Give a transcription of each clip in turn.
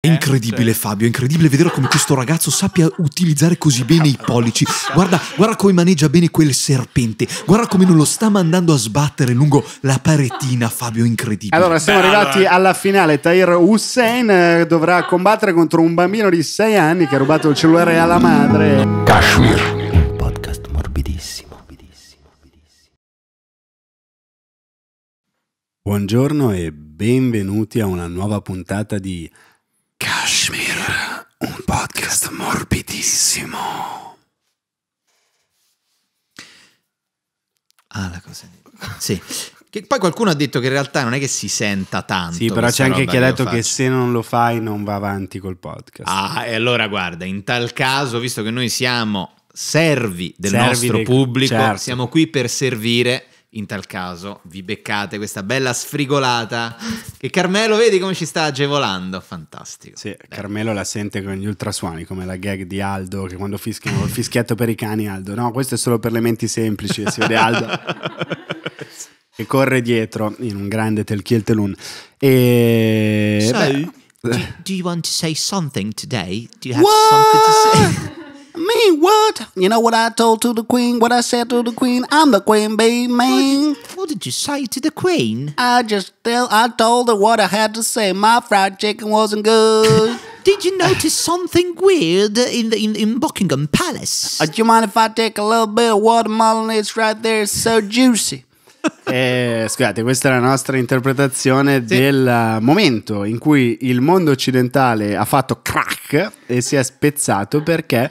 È eh, incredibile certo. Fabio, è incredibile vedere come questo ragazzo sappia utilizzare così bene i pollici. Guarda, guarda come maneggia bene quel serpente, guarda come non lo sta mandando a sbattere lungo la paretina, Fabio, incredibile. Allora, siamo Beh, arrivati allora. alla finale. Tahir Hussein eh, dovrà combattere contro un bambino di 6 anni che ha rubato il cellulare alla madre. Kashmir, podcast morbidissimo. morbidissimo, morbidissimo. Buongiorno e benvenuti a una nuova puntata di Kashmir, un podcast morbidissimo. Ah, la cosa di... Sì. Che poi qualcuno ha detto che in realtà non è che si senta tanto. Sì, però c'è anche chi ha detto che se non lo fai non va avanti col podcast. Ah, e allora guarda, in tal caso, visto che noi siamo servi del servi nostro del... pubblico, certo. siamo qui per servire in tal caso vi beccate questa bella sfrigolata che Carmelo vedi come ci sta agevolando, fantastico. Sì, Carmelo la sente con gli ultrasuoni, come la gag di Aldo che quando fischiano il fischietto per i cani Aldo, no, questo è solo per le menti semplici, si vede Aldo. che corre dietro in un grande Telkiel Telun e so, do, do you want to say something today? Do you have What? something to say? Me what? You know what I told to the queen? What I said to the queen? I'm the queen bee man. What, what did you say to the queen? I just tell I told her what I had to say. My fried chicken wasn't good. did you notice something weird in the in, in Buckingham Palace? Uh, do you mind if I take a little bit of watermelon? It's right there. It's so juicy. Eh, scusate, questa è la nostra interpretazione sì. del eh, momento in cui il mondo occidentale ha fatto crack e si è spezzato perché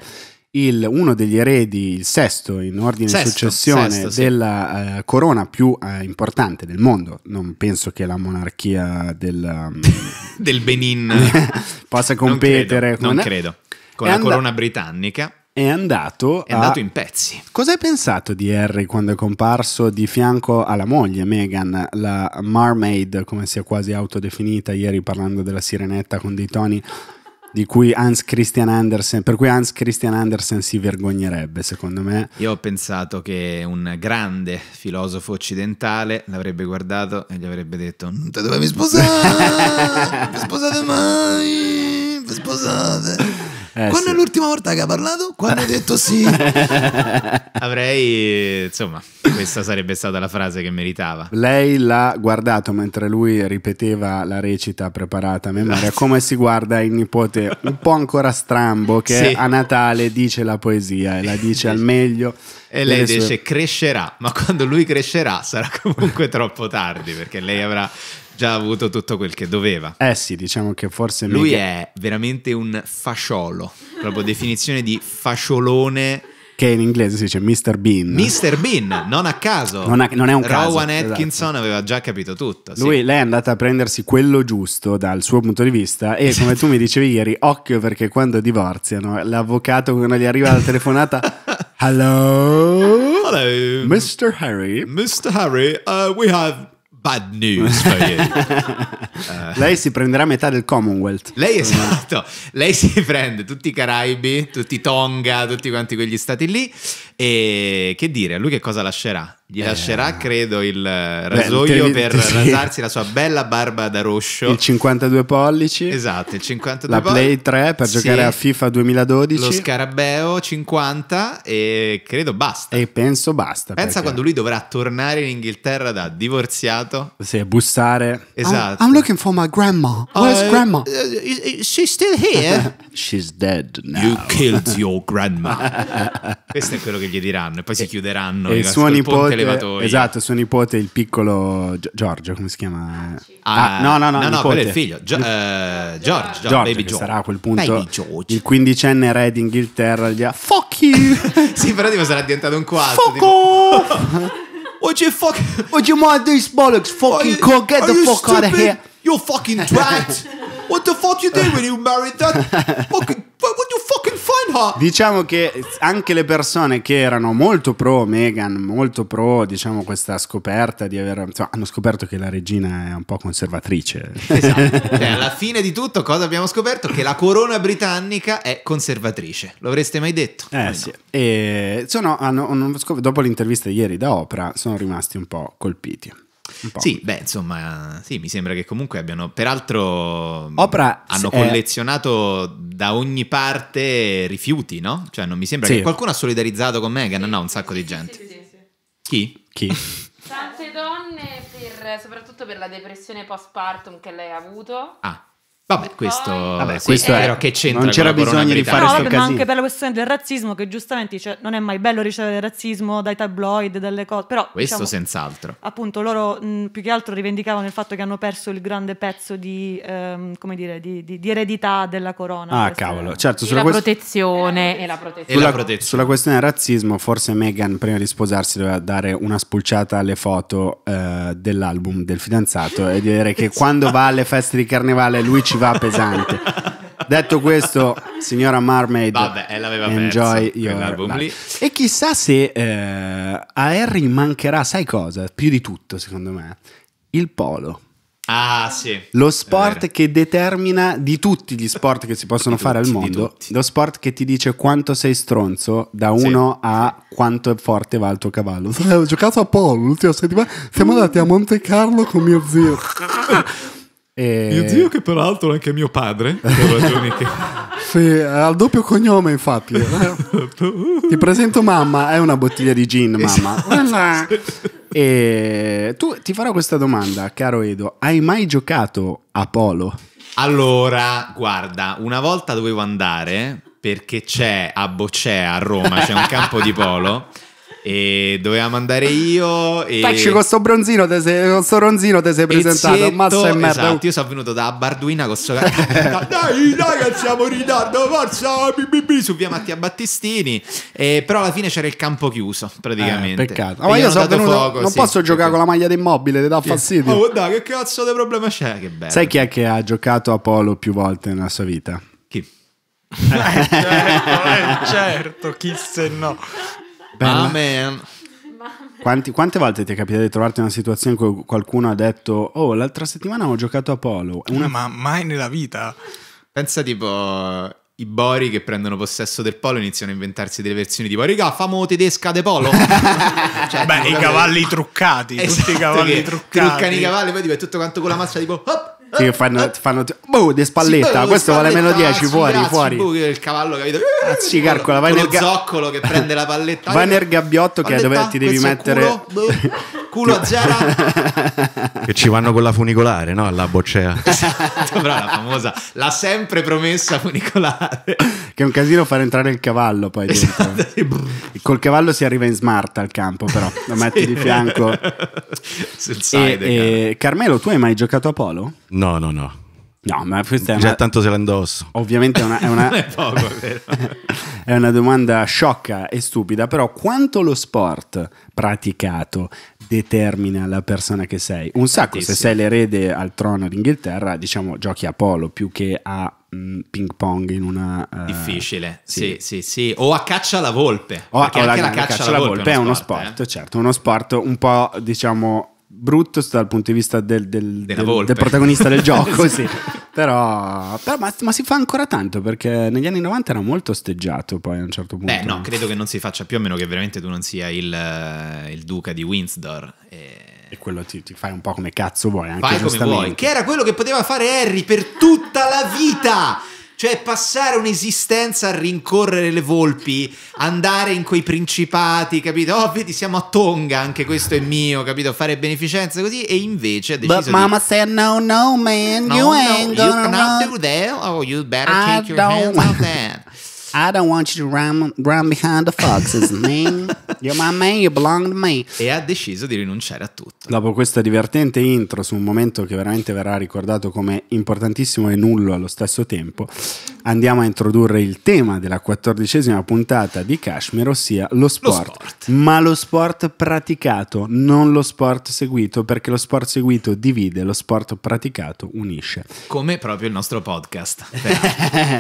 il, uno degli eredi, il sesto in ordine di successione sesto, sì. della uh, corona più uh, importante del mondo. Non penso che la monarchia del, um, del Benin possa competere. Non credo. Con, non credo. con la and- corona britannica. È andato, è andato a... in pezzi. Cosa hai pensato di Harry quando è comparso di fianco alla moglie Meghan, la Marmaid, come si è quasi autodefinita ieri parlando della sirenetta con dei toni di cui Hans Christian Andersen, per cui Hans Christian Andersen si vergognerebbe, secondo me. Io ho pensato che un grande filosofo occidentale l'avrebbe guardato e gli avrebbe detto: Non te dovevi sposare, non vi sposate mai, sposate. Eh, Quando sì. è l'ultima volta che ha parlato? Quando ha detto sì. Avrei, insomma, questa sarebbe stata la frase che meritava. Lei l'ha guardato mentre lui ripeteva la recita preparata a memoria, come si guarda il nipote un po' ancora strambo che sì. a Natale dice la poesia e la dice al meglio. E lei dice sue... crescerà, ma quando lui crescerà sarà comunque troppo tardi perché lei avrà già avuto tutto quel che doveva. Eh sì, diciamo che forse... Lui mica... è veramente un fasciolo, proprio definizione di fasciolone che in inglese si dice Mr. Bean. Mr. Bean, non a caso. Non, ha, non è un Rowan caso. Rowan esatto. Atkinson esatto. aveva già capito tutto. Lui, lei è andata a prendersi quello giusto dal suo punto di vista e come tu mi dicevi ieri, occhio perché quando divorziano l'avvocato quando gli arriva la telefonata... Hello? Hello. Mr. Harry. Mr. Harry, uh, we have bad news per ieri. uh, lei si prenderà metà del Commonwealth. Lei esatto, lei si prende tutti i Caraibi, tutti i Tonga, tutti quanti quegli stati lì e che dire, a lui che cosa lascerà? gli lascerà, eh. credo, il eh, rasoio beh, per sì. rasarsi la sua bella barba da roscio. Il 52 pollici. Esatto, il 52 La pollici. Play 3 per sì. giocare a FIFA 2012. Lo scarabeo 50 e credo basta. E penso basta. Pensa perché... quando lui dovrà tornare in Inghilterra da divorziato. Sì, bussare. Esatto. I'm, I'm looking for my grandma. Where's uh, grandma? Uh, she's still here. she's dead now. You killed your grandma. Questo è quello che gli diranno e poi si chiuderanno. E il suo nipote elevatoio. Esatto, suo nipote, il piccolo Giorgio, come si chiama? Ah, ah, no, no, no, no, no quello è il figlio. Gio- eh, George, George, George, George sarà a quel punto il quindicenne re d'Inghilterra gli ha fuck you. sì, però tipo sarà diventato un quarto. Fuck off. Would you fuck? Would you mind these bollocks? Fucking cock, get the fuck stupid? out of here. You're fucking twat! What the fuck you did when you married that? Fucking, what you fucking find her? Diciamo che anche le persone che erano molto pro Meghan, molto pro, diciamo, questa scoperta di aver. Insomma, hanno scoperto che la regina è un po' conservatrice. Esatto. cioè, alla fine di tutto, cosa abbiamo scoperto? Che la corona britannica è conservatrice. Lo avreste mai detto? Eh mai sì. No. E sono, hanno, dopo l'intervista di ieri da Oprah, sono rimasti un po' colpiti. Sì, beh, insomma, sì, mi sembra che comunque abbiano, peraltro, Opera, hanno eh. collezionato eh, da ogni parte rifiuti, no? Cioè, non mi sembra sì. che qualcuno ha solidarizzato con Megan, sì, no, un sacco di gente. Sì, Chi? Chi? Tante donne, per, soprattutto per la depressione postpartum che lei ha avuto. Ah Vabbè, questo, vabbè, sì, questo è vero che c'entra. Non c'era bisogno di fare no, vabbè, ma anche per la questione del razzismo, che giustamente cioè, non è mai bello ricevere razzismo dai tabloid, dalle cose. Però, questo diciamo, senz'altro. Appunto, loro mh, più che altro rivendicavano il fatto che hanno perso il grande pezzo di, ehm, come dire, di, di, di, eredità della corona. Ah, cavolo, certo. Sulla la quest... Eh, protezione e la protezione. Sulla, la protezione. sulla questione del razzismo, forse Meghan, prima di sposarsi, doveva dare una spulciata alle foto eh, dell'album del fidanzato e dire che esatto. quando va alle feste di carnevale lui ci va pesante. Detto questo, signora Marmaid, Vabbè, eh, l'aveva enjoy perso, your lì. E chissà se eh, a Harry mancherà, sai cosa? Più di tutto, secondo me, il polo. Ah, sì. Lo sport che determina di tutti gli sport che si possono di fare tutti, al mondo, lo sport che ti dice quanto sei stronzo da uno sì. a quanto forte va il tuo cavallo. Ho giocato a polo l'ultima settimana, siamo andati a Monte Carlo con mio zio. E... Mio zio che peraltro è anche mio padre, per ragioni che... sì, ha doppio cognome infatti. Esatto. Ti presento mamma, è una bottiglia di gin esatto. mamma. e tu ti farò questa domanda, caro Edo, hai mai giocato a polo? Allora, guarda, una volta dovevo andare perché c'è a Boccea a Roma, c'è un campo di polo e doveva mandare io. E... Tacci con sto bronzino, te sei, con sto bronzino te sei presentato. Zetto, Mazza e merda. Esatto, io sono venuto da Barduina con sto cazzo. dai, dai, che siamo in ritardo, forza, BBB, su via Mattia Battistini. Eh, però alla fine c'era il campo chiuso, praticamente. Eh, peccato. ma io sono venuto, fuoco, non sì, posso sì, giocare con la maglia d'immobile immobile, ti dà fastidio. Oh, dai, che cazzo di problema c'è? Che bello. Sai chi è che ha giocato a polo più volte nella sua vita? Chi? eh, certo, eh, certo, chi se no. Amen. Ah. Eh. Quanti, quante volte ti è capitato di trovarti in una situazione in cui qualcuno ha detto Oh, l'altra settimana ho giocato a polo? Eh, una... Ma mai nella vita. Pensa tipo i bori che prendono possesso del polo iniziano a inventarsi delle versioni tipo Riga, famo tedesca de polo. cioè, Beh, i cavalli truccati, esatto, tutti i esatto, cavalli truccati. Truccano i cavalli, poi tipo è tutto quanto con la massa tipo Hop! Sì, fanno, fanno boh, de spalletta. Sì, Questo spalletta, vale meno 10. Fuori, grazie, fuori. Boh, il cavallo, capito? Cazzi, ah, calcola. Vai nel zoccolo che prende la palletta. Vai nel gabbiotto che è dove ti devi mettere. Boh, culo, a zero. che ci vanno con la funicolare, no? La boccea. esatto, bravo, la famosa, la sempre promessa funicolare. che è un casino far entrare il cavallo poi Esatto, sì. Col cavallo si arriva in smart al campo, però. Lo metti sì. di fianco. Sul side, e, e, Carmelo, tu hai mai giocato a polo? No. No, no, no. No, ma questa è una... Già tanto se la indosso. Ovviamente è una... È una... è, poco, è, è una domanda sciocca e stupida, però quanto lo sport praticato determina la persona che sei? Un sacco, se sei l'erede al trono d'Inghilterra, diciamo, giochi a polo più che a mm, ping pong in una uh, difficile sì. sì. sì sì o a caccia alla volpe o, o la, la, caccia, alla volpe, volpe è uno sport, è uno sport eh? certo uno sport un po' diciamo brutto dal punto di vista del, del, del, del protagonista del gioco, sì. però, però ma, ma, si fa ancora tanto perché negli anni 90 era molto osteggiato poi a un certo punto. Beh, no, credo che non si faccia più a meno che veramente tu non sia il, eh, il duca di Windsor. E... E quello ti, ti, fai un po' come cazzo vuoi, anche Fai come vuoi, che era quello che poteva fare Harry per tutta la vita. Cioè, passare un'esistenza a rincorrere le volpi, andare in quei principati, capito? Oh, vedi, siamo a Tonga, anche questo è mio, capito? Fare beneficenza così, e invece ha deciso But di... said no, no, man, no, you no, ain't gonna... You cannot do that, oh, you better I take your hands off that. I don't want you to run, run behind the foxes, man. Your mama you belong to me. E ha deciso di rinunciare a tutto. Dopo questa divertente intro su un momento che veramente verrà ricordato come importantissimo e nullo allo stesso tempo, andiamo a introdurre il tema della quattordicesima puntata di Kashmir, ossia lo sport. lo sport. Ma lo sport praticato, non lo sport seguito, perché lo sport seguito divide, lo sport praticato unisce. Come proprio il nostro podcast.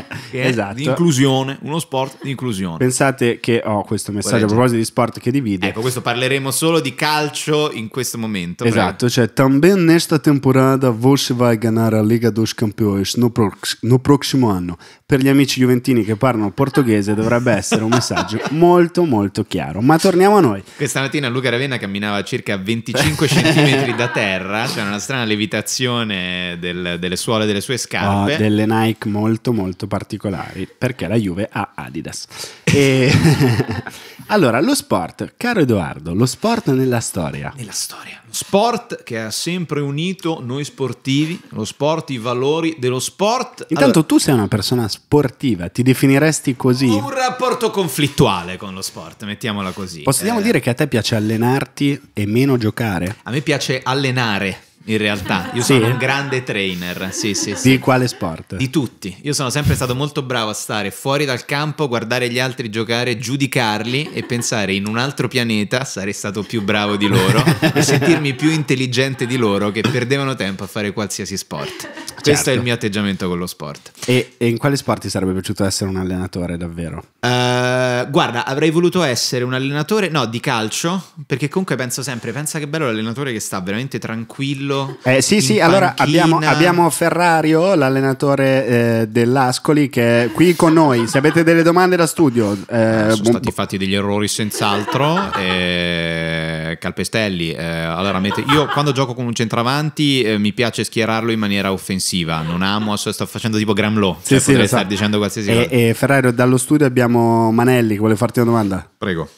Cioè, esatto. Di inclusione, uno sport di inclusione. Pensate che ho questo messaggio a proposito di sport parte che divide. Ecco, questo parleremo solo di calcio in questo momento. Esatto, cioè, também nesta temporada você vai ganhar a Liga dos Campeões no, prox- no prossimo anno. Per gli amici juventini che parlano portoghese dovrebbe essere un messaggio molto molto chiaro. Ma torniamo a noi. Questa mattina Luca Ravenna camminava a circa 25 cm da terra, c'era cioè una strana levitazione del, delle suole delle sue ah, scarpe. Oh, delle Nike molto molto particolari, perché la Juve ha Adidas. E... Allora, lo sport, caro Edoardo, lo sport nella storia. Nella storia. Sport che ha sempre unito noi sportivi, lo sport, i valori dello sport. Intanto allora, tu sei una persona sportiva, ti definiresti così? Un rapporto conflittuale con lo sport, mettiamola così. Possiamo eh. dire che a te piace allenarti e meno giocare? A me piace allenare in realtà. Io sono un grande trainer. Sì, sì, sì. Di quale sport? Di tutti. Io sono sempre stato molto bravo a stare fuori dal campo, guardare gli altri giocare, giudicarli e pensare in un altro pianeta sarei stato più bravo di loro e sentirmi più intelligente di loro che perdevano tempo a fare qualsiasi sport. Certo. Questo è il mio atteggiamento con lo sport. E, e, in quale sport ti sarebbe piaciuto essere un allenatore davvero? Uh, guarda, avrei voluto essere un allenatore, no, di calcio, perché comunque penso sempre, pensa che bello l'allenatore che sta veramente tranquillo eh, sì, sì, allora abbiamo, abbiamo, Ferrario, l'allenatore eh, dell'Ascoli, che è qui con noi. Se avete delle domande da studio, eh, eh sono stati fatti degli errori senz'altro. Eh, calpestelli. Eh, allora, io quando gioco con un centravanti mi piace schierarlo in maniera offensiva. Non amo, sto facendo tipo Gramlow. Sì, cioè, sì, potrei so. dicendo qualsiasi e, cosa. E Ferrario, dallo studio abbiamo Manelli, che vuole farti una domanda. Prego.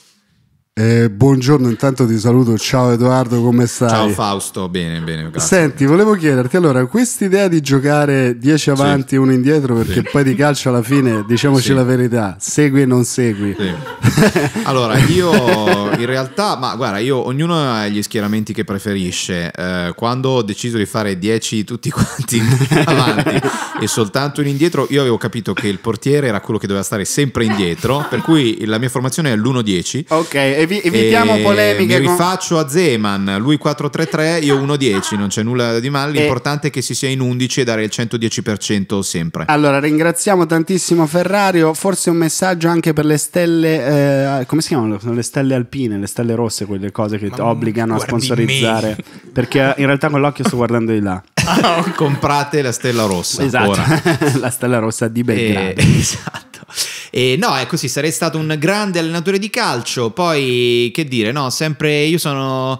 Eh, buongiorno, intanto ti saluto. Ciao Edoardo, come stai? Ciao Fausto, bene, bene. Grazie. Senti, volevo chiederti allora, questa idea di giocare 10 avanti e sì. uno indietro, perché sì. poi di calcio alla fine, diciamoci sì. la verità, segui e non segui. allora, io in realtà, ma guarda, io ognuno ha gli schieramenti che preferisce. Eh, quando ho deciso di fare 10 tutti quanti avanti e soltanto un indietro, io avevo capito che il portiere era quello che doveva stare sempre indietro, per cui la mia formazione è l'1-10. Ok, e evi- evitiamo e ehm, polemiche. Mi rifaccio con... a Zeman, lui 4-3-3, io 1-10, non c'è nulla di male, eh. l'importante e... è che si sia in 11 e dare il 110% sempre. Allora, ringraziamo tantissimo Ferrario, forse un messaggio anche per le stelle, eh, come si chiamano? Sono le stelle alpine, le stelle rosse, quelle cose che ti obbligano a sponsorizzare, me. perché in realtà con l'occhio sto guardando di là. comprate la stella rossa. Esatto, la stella rossa di Belgrado. Eh, esatto. E no, è così, sarei stato un grande allenatore di calcio. Poi, che dire, no, sempre io sono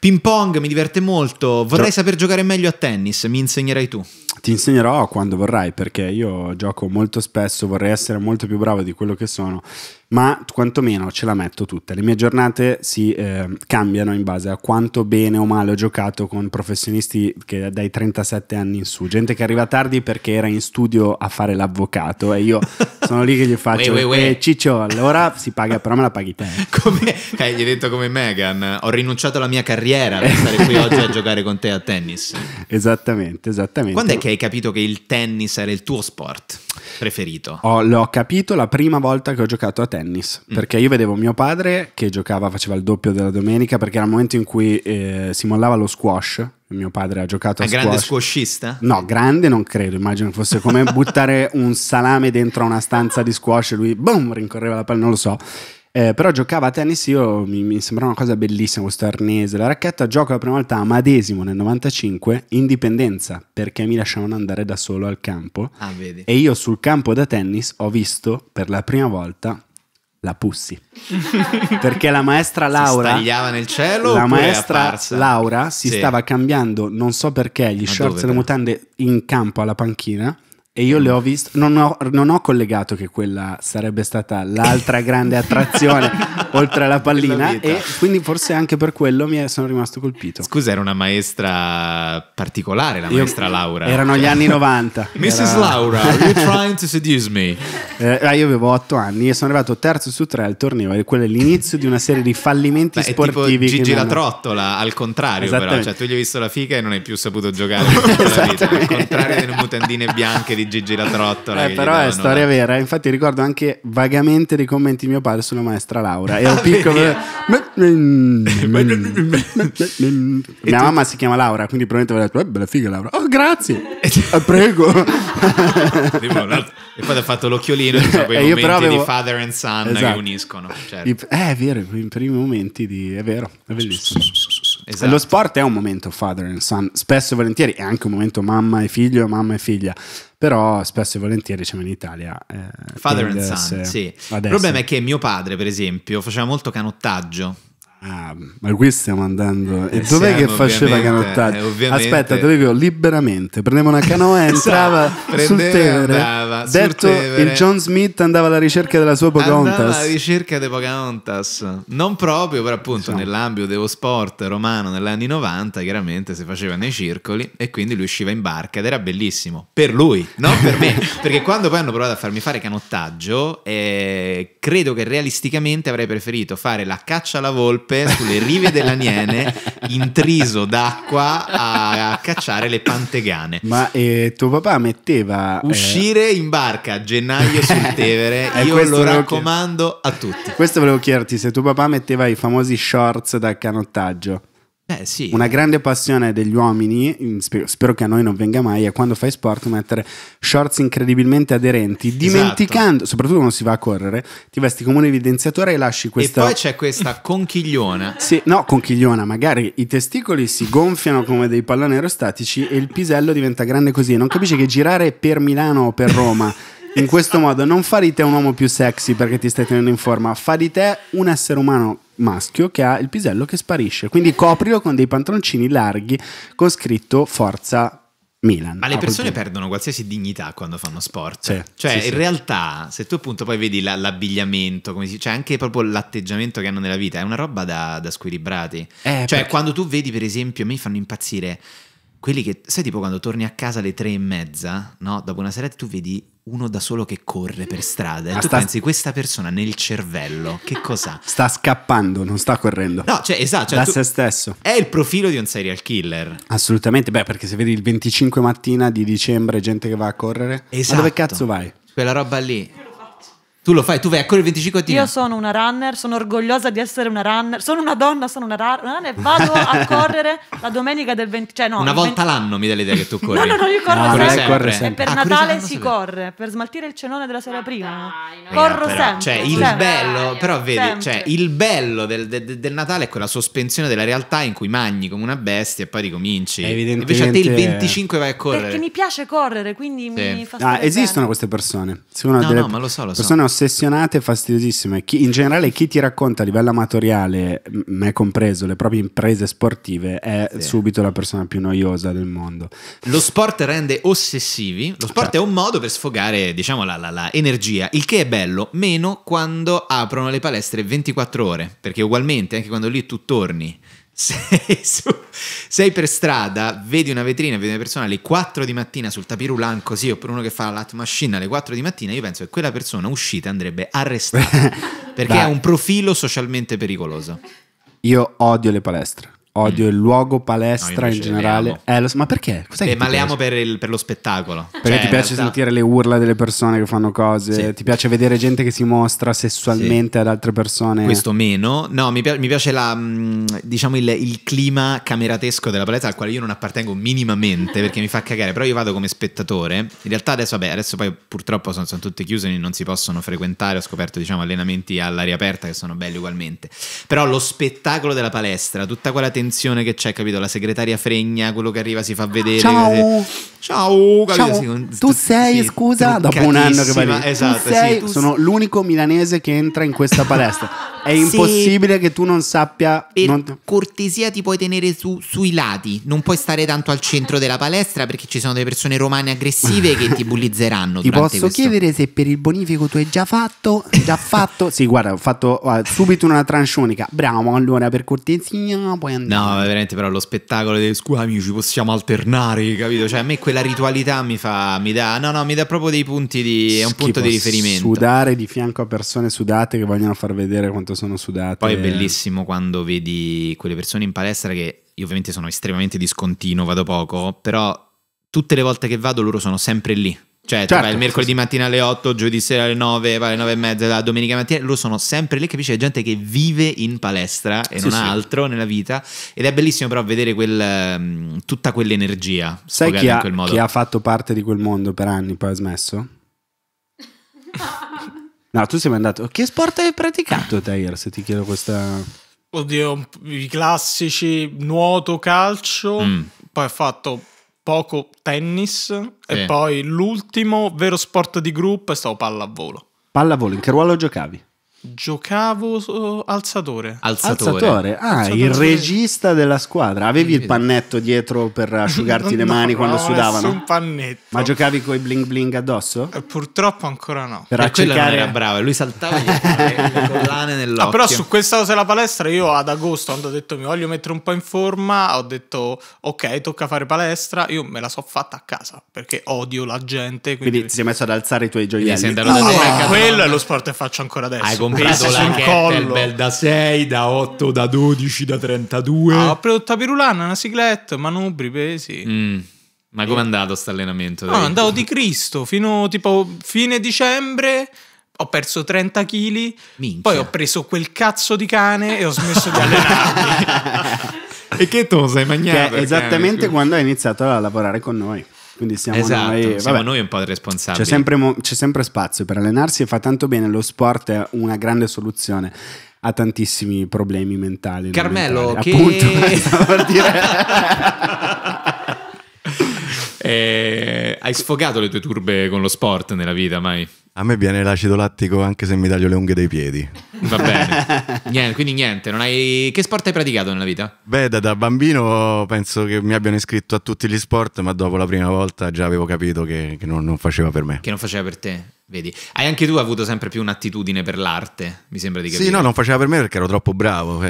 ping pong, mi diverte molto. Vorrei Tro... saper giocare meglio a tennis, mi insegnerai tu. Ti insegnerò quando vorrai, perché io gioco molto spesso, vorrei essere molto più bravo di quello che sono ma quantomeno ce la metto tutta. Le mie giornate si eh, cambiano in base a quanto bene o male ho giocato con professionisti che dai 37 anni in su, gente che arriva tardi perché era in studio a fare l'avvocato e io sono lì che gli faccio uè, uè, uè. Eh, ciccio, allora si paga, però me la paghi te. Come, eh, gli hai detto come Megan, ho rinunciato alla mia carriera per stare qui oggi a giocare con te a tennis. Esattamente, esattamente. Quando è che hai capito che il tennis era il tuo sport preferito? Oh, l'ho capito la prima volta che ho giocato a tennis tennis, mm. perché io vedevo mio padre che giocava, faceva il doppio della domenica, perché era il momento in cui eh, si mollava lo squash, mio padre ha giocato a È squash. grande squashista? No, grande non credo, immagino fosse come buttare un salame dentro una stanza di squash e lui, boom, rincorreva la palla, non lo so. Eh, però giocava a tennis, io, mi, mi sembrava una cosa bellissima questo arnese, la racchetta, gioco la prima volta a Madesimo nel 95, indipendenza, perché mi lasciavano andare da solo al campo. Ah, e io sul campo da tennis ho visto per la prima volta la pussi. Perché la maestra Laura... Si stagliava nel cielo? La maestra Laura si sì. stava cambiando, non so perché, gli Ma shorts e le mutande in campo alla panchina. E io le ho viste, non, non ho, collegato che quella sarebbe stata l'altra grande attrazione oltre alla pallina e quindi forse anche per quello mi sono rimasto colpito. Scusa, era una maestra particolare, la maestra io, Laura. Erano gli anni 90. Mrs. Era... Laura, you're trying to seduce me. Eh, ah, io avevo otto anni e sono arrivato terzo su tre al torneo e quello è l'inizio di una serie di fallimenti Beh, sportivi. È tipo Gigi la hanno... trottola, al contrario però, cioè tu gli hai visto la figa e non hai più saputo giocare vita, al contrario delle mutandine bianche di Gigi la trottola. Eh, però è storia vera, eh. infatti ricordo anche vagamente dei commenti di mio padre sulla maestra Laura era, era piccolo. Mia mamma si chiama Laura, quindi probabilmente aveva detto, eh, bella figa Laura. Oh, grazie, prego. e poi ha fatto l'occhiolino e quei momenti avevo... di father and son esatto. che Certo. Eh, è vero, i primi momenti di... è vero, è bellissimo. Esatto. Lo sport è un momento father and son, spesso e volentieri è anche un momento mamma e figlio, mamma e figlia però spesso e volentieri siamo in Italia. Eh, Father and Son, sì. Il problema è che mio padre, per esempio, faceva molto canottaggio Ah, ma qui stiamo andando. E, e dov'è che faceva canottaggio? Ovviamente... Aspetta, te lo dico liberamente. Prendeva una canoa e esatto. entrava sul Tevere. detto Tevere. il John Smith andava alla ricerca della sua Pocahontas. Andava alla ricerca di Pocahontas. Non proprio, però appunto diciamo. nell'ambito dello sport romano negli anni 90 chiaramente si faceva nei circoli e quindi lui usciva in barca ed era bellissimo. Per lui, non per me. Perché quando poi hanno provato a farmi fare canottaggio, eh, credo che realisticamente avrei preferito fare la caccia alla volpe volpe sulle rive dell'Aniene intriso d'acqua a, a cacciare le pantegane. Ma eh, tuo papà metteva... Eh, Uscire eh... in barca a gennaio sul eh, Tevere, io lo raccomando chied... a tutti. Questo volevo chiederti, se tuo papà metteva i famosi shorts da canottaggio. Beh, sì. Una grande passione degli uomini, spero, che a noi non venga mai, è quando fai sport mettere shorts incredibilmente aderenti, esatto. dimenticando, esatto. soprattutto quando si va a correre, ti vesti come un evidenziatore e lasci questa... E poi c'è questa conchigliona. sì, no, conchigliona, magari i testicoli si gonfiano come dei palloni aerostatici e il pisello diventa grande così. Non capisci che girare per Milano o per Roma... in questo modo non fa di te un uomo più sexy perché ti stai tenendo in forma, fa di te un essere umano maschio che ha il pisello che sparisce. Quindi coprilo con dei pantaloncini larghi con scritto Forza Milan. Ma le ah, persone perdono qualsiasi dignità quando fanno sport. Sì, cioè, sì, in sì. realtà, se tu appunto poi vedi l'abbigliamento, come si, cioè anche proprio l'atteggiamento che hanno nella vita, è una roba da, da squilibrati. Eh, cioè, perché... quando tu vedi, per esempio, a me fanno impazzire quelli che, sai, tipo quando torni a casa alle tre e mezza, no? Dopo una serata, tu vedi uno da solo che corre per strada. E ah, tu sta... pensi, questa persona nel cervello, che cos'ha? Sta scappando, non sta correndo. No, cioè, esatto. Cioè, da se stesso. È il profilo di un serial killer. Assolutamente, beh, perché se vedi il 25 mattina di dicembre gente che va a correre, esatto. ma dove esatto. cazzo vai? Quella roba lì. Tu lo fai, tu vai a correre 25 attività. Io sono una runner, sono orgogliosa di essere una runner, sono una donna, sono una runner, vado a correre la domenica del 20, cioè no, Una volta 20... l'anno mi dà l'idea che tu corri. no, no, no, io corro no, ah, sempre. sempre. Corre sempre. per ah, Natale si sempre. corre, per smaltire il cenone della sera prima. Dai, no. Eh, corro però, sempre. Cioè, il bello, però vedi, cioè, il bello del, del, del, Natale è quella sospensione della realtà in cui magni come una bestia e poi ricominci. Evidentemente... Invece a te il 25 vai a correre. Perché mi piace correre, quindi sì. mi fa ah, esistono bene. queste persone. Se uno no, delle no, ma lo so, lo so. persone ossessionate e fastidiosissime. Chi, in generale, chi ti racconta a livello amatoriale, me compreso, le proprie imprese sportive, è sì. subito la persona più noiosa del mondo. Lo sport rende ossessivi. Lo sport cioè. è un modo per sfogare, diciamo, la, la, la, energia, il che è bello, meno quando aprono le palestre 24 ore, perché ugualmente, anche quando lì tu torni sei, su, sei, per strada, vedi una vetrina, vedi una persona alle 4 di mattina sul tapirulan così, oppure uno che fa la machine alle 4 di mattina, io penso che quella persona uscita andrebbe arrestata perché ha un profilo socialmente pericoloso. Io odio le palestre. Odio il luogo, palestra no, in generale. Eh, lo, ma perché? Cos'è eh, ma le amo per, il, per, lo spettacolo. Perché cioè, ti piace realtà... sentire le urla delle persone che fanno cose, sì. ti piace vedere gente che si mostra sessualmente sì. ad altre persone. Questo meno. No, mi, piace, mi piace la, mm, diciamo il, il, clima cameratesco della palestra al quale io non appartengo minimamente perché mi fa cagare. Però io vado come spettatore. In realtà adesso, vabbè, adesso poi purtroppo sono, sono tutte chiuse, e non si possono frequentare. Ho scoperto diciamo allenamenti all'aria aperta che sono belli ugualmente. Però lo spettacolo della palestra, tutta quella tensione che c'è, capito? La segretaria fregna, quello che arriva si fa vedere. Ciao, capito? Ciao, capito? Ciao. tu sei, sì, scusa, dopo un anno che vai esatto, sei, sì. sono l'unico milanese che entra in questa palestra. È impossibile sì. che tu non sappia. Per non... cortesia, ti puoi tenere su, sui lati. Non puoi stare tanto al centro della palestra perché ci sono delle persone romane aggressive che ti bullizzeranno. ti posso questo. chiedere se per il bonifico tu hai già fatto? Già fatto? sì, guarda, ho fatto uh, subito una unica. Bravo, allora per cortesia, puoi andare No, veramente però lo spettacolo dei squami ci possiamo alternare, capito? Cioè a me quella ritualità mi fa, mi dà, no no, mi dà proprio dei punti di, è un punto di riferimento. Sudare di fianco a persone sudate che vogliono far vedere quanto sono sudate. Poi è bellissimo quando vedi quelle persone in palestra che io ovviamente sono estremamente discontinuo, vado poco, però tutte le volte che vado loro sono sempre lì cioè, certo, vai il mercoledì mattina alle 8, giovedì sera alle 9, vai alle 9 e mezza, la domenica mattina. Loro sono sempre lì, capisci? È gente che vive in palestra e sì, non sì. ha altro nella vita. Ed è bellissimo però vedere quel, ehm, tutta quell'energia. Sai chi ha, chi ha fatto parte di quel mondo per anni, poi ha smesso? no, tu sei andato. Che sport hai praticato, Tair? Se ti chiedo questa. Oddio, i classici nuoto, calcio. Mm. Poi ho fatto poco tennis sì. e poi l'ultimo vero sport di gruppo è stato pallavolo. Pallavolo, in che ruolo giocavi? Giocavo eh, alzatore. Alzatore. alzatore. Ah, alzatore. il regista della squadra. Avevi il pannetto dietro per asciugarti le mani no, quando no, sudavano? un pannetto. Ma giocavi con i bling bling addosso? Eh, purtroppo ancora no. Per eh, accecare... era bravo, lui saltava le collane ah, nell'occhio. Ah, però su questa cosa della palestra io ad agosto quando ho detto mi voglio mettere un po' in forma, ho detto ok, tocca fare palestra, io me la so fatta a casa perché odio la gente. Quindi, quindi ti sei messo ad alzare i tuoi gioielli. Quindi, no, quello è lo sport che faccio ancora adesso comprato la kettlebell da 6, da 8, da 12, da 32. Ah, ho prodotto Pirulana, una cicletta, manubri, pesi. Mm. Ma com'è andato questo allenamento? No, andavo di Cristo fino tipo fine dicembre ho perso 30 kg, poi ho preso quel cazzo di cane e ho smesso di allenarmi. e che tu sei mangiato? Esattamente cane, quando hai iniziato a lavorare con noi. Quindi siamo esatto, noi, siamo noi un po' responsabili. C'è sempre, c'è sempre spazio per allenarsi e fa tanto bene. Lo sport è una grande soluzione a tantissimi problemi mentali. Carmelo, che... appunto, eh, hai sfogato le tue turbe con lo sport nella vita mai? A me viene l'acido lattico anche se mi taglio le unghie dei piedi. Va bene. niente, quindi niente, Non hai... che sport hai praticato nella vita? Beh, da, da, bambino penso che mi abbiano iscritto a tutti gli sport, ma dopo la prima volta già avevo capito che, che non, non, faceva per me. Che non faceva per te, vedi. Hai anche tu avuto sempre più un'attitudine per l'arte, mi sembra di capire. Sì, no, non faceva per me perché ero troppo bravo. Eh.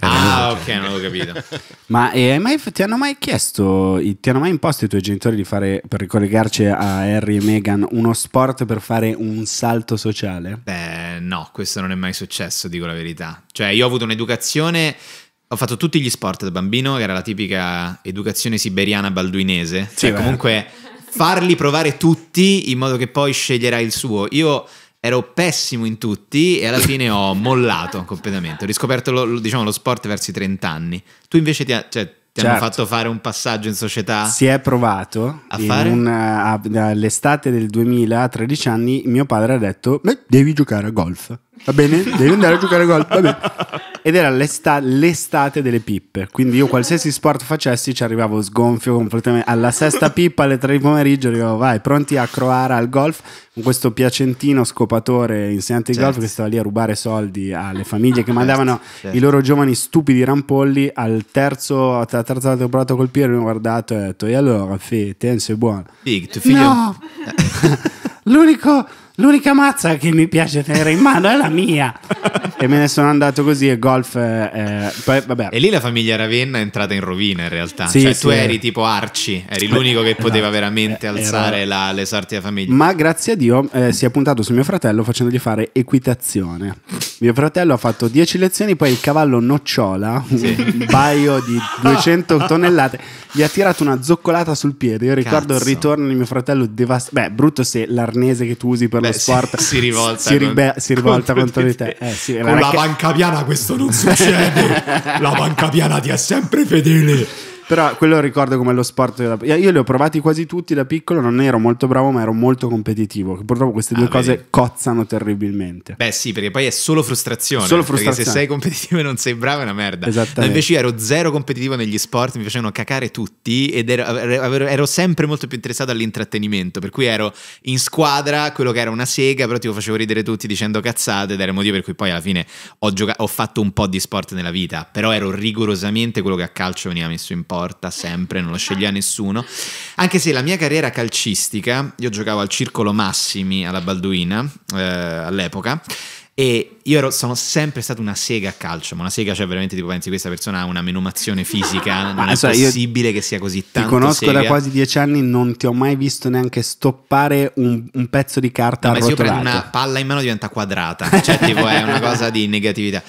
Era ah, ok, non l'ho capito. ma eh, mai, ti hanno mai chiesto, ti hanno mai imposto i tuoi genitori di fare, per ricollegare spiegarci a Harry e Meghan uno sport per fare un salto sociale? Beh, no, questo non è mai successo, dico la verità. Cioè, io ho avuto un'educazione ho fatto tutti gli sport da bambino, che era la tipica educazione siberiana balduinese. Cioè, sì, cioè, comunque farli provare tutti in modo che poi sceglierai il suo. Io ero pessimo in tutti e alla fine ho mollato completamente. Ho riscoperto lo, diciamo, lo sport verso i 30 anni. Tu invece ti ha, cioè, ti certo. hanno fatto fare un passaggio in società? Si è provato. A fare? Una, a, dall'estate del 2000 a 13 anni mio padre ha detto, beh, devi giocare a golf. Va bene? Devi andare a giocare a golf. Va bene. Ed era l'esta- l'estate delle pippe. Quindi io qualsiasi sport facessi ci arrivavo sgonfio completamente. Alla sesta pippa alle tre di pomeriggio arrivavo, vai, pronti a croara al golf con questo piacentino scopatore insegnante di golf certo. che stava lì a rubare soldi alle famiglie che ah, mandavano certo, certo. i loro certo. giovani stupidi rampolli al terzo, tra terza temporata col Piero, mi ha guardato e ha detto, e allora, fi, ten e buono. Big, tuo figlio... No! L'unico L'unica mazza che mi piace tenere in mano è la mia. e me ne sono andato così e golf. Eh, eh poi, e lì la famiglia Ravenna è entrata in rovina in realtà. Sì, cioè, sì. tu eri tipo Arci, eri l'unico che eh, poteva esatto. veramente eh, alzare era... la, le sorti della famiglia. Ma grazie a Dio eh, si è puntato su mio fratello facendogli fare equitazione. mio fratello ha fatto 10 lezioni, poi il cavallo nocciola, sì. un paio di 200 tonnellate, gli ha tirato una zoccolata sul piede. Io ricordo Cazzo. il ritorno di mio fratello devastato. Beh, brutto se l'arnese che tu usi per Beh, dello cioè, sport si, si rivolta, si, ribe- si rivolta contro, contro, di te. te. Eh, sì, Con la che... banca piana questo non succede. la banca piana ti è sempre fedele. Però quello ricordo come lo sport. Da... Io li ho provati quasi tutti da piccolo, non ero molto bravo, ma ero molto competitivo. Purtroppo queste due ah, cose vedi. cozzano terribilmente. Beh, sì, perché poi è solo frustrazione. Solo frustrazione. Perché se sei competitivo e non sei bravo è una merda. Esattamente. No, invece io ero zero competitivo negli sport, mi facevano cacare tutti ed ero, ero sempre molto più interessato all'intrattenimento. Per cui ero in squadra, quello che era una sega, però tipo facevo ridere tutti dicendo cazzate ed era il motivo per cui poi alla fine ho, gioca- ho fatto un po' di sport nella vita, però ero rigorosamente quello che a calcio veniva messo in porta porta sempre, non lo sceglie a nessuno. Anche se la mia carriera calcistica, io giocavo al Circolo Massimi alla Balduina eh, all'epoca. E io ero, sono sempre stato una sega a calcio, ma una sega, cioè veramente tipo pensi questa persona ha una menomazione fisica, non è so, possibile che sia così tanto Ti conosco sega. da quasi dieci anni, non ti ho mai visto neanche stoppare un, un pezzo di carta no, ma se io prendo una palla in mano diventa quadrata, cioè tipo è una cosa di negatività.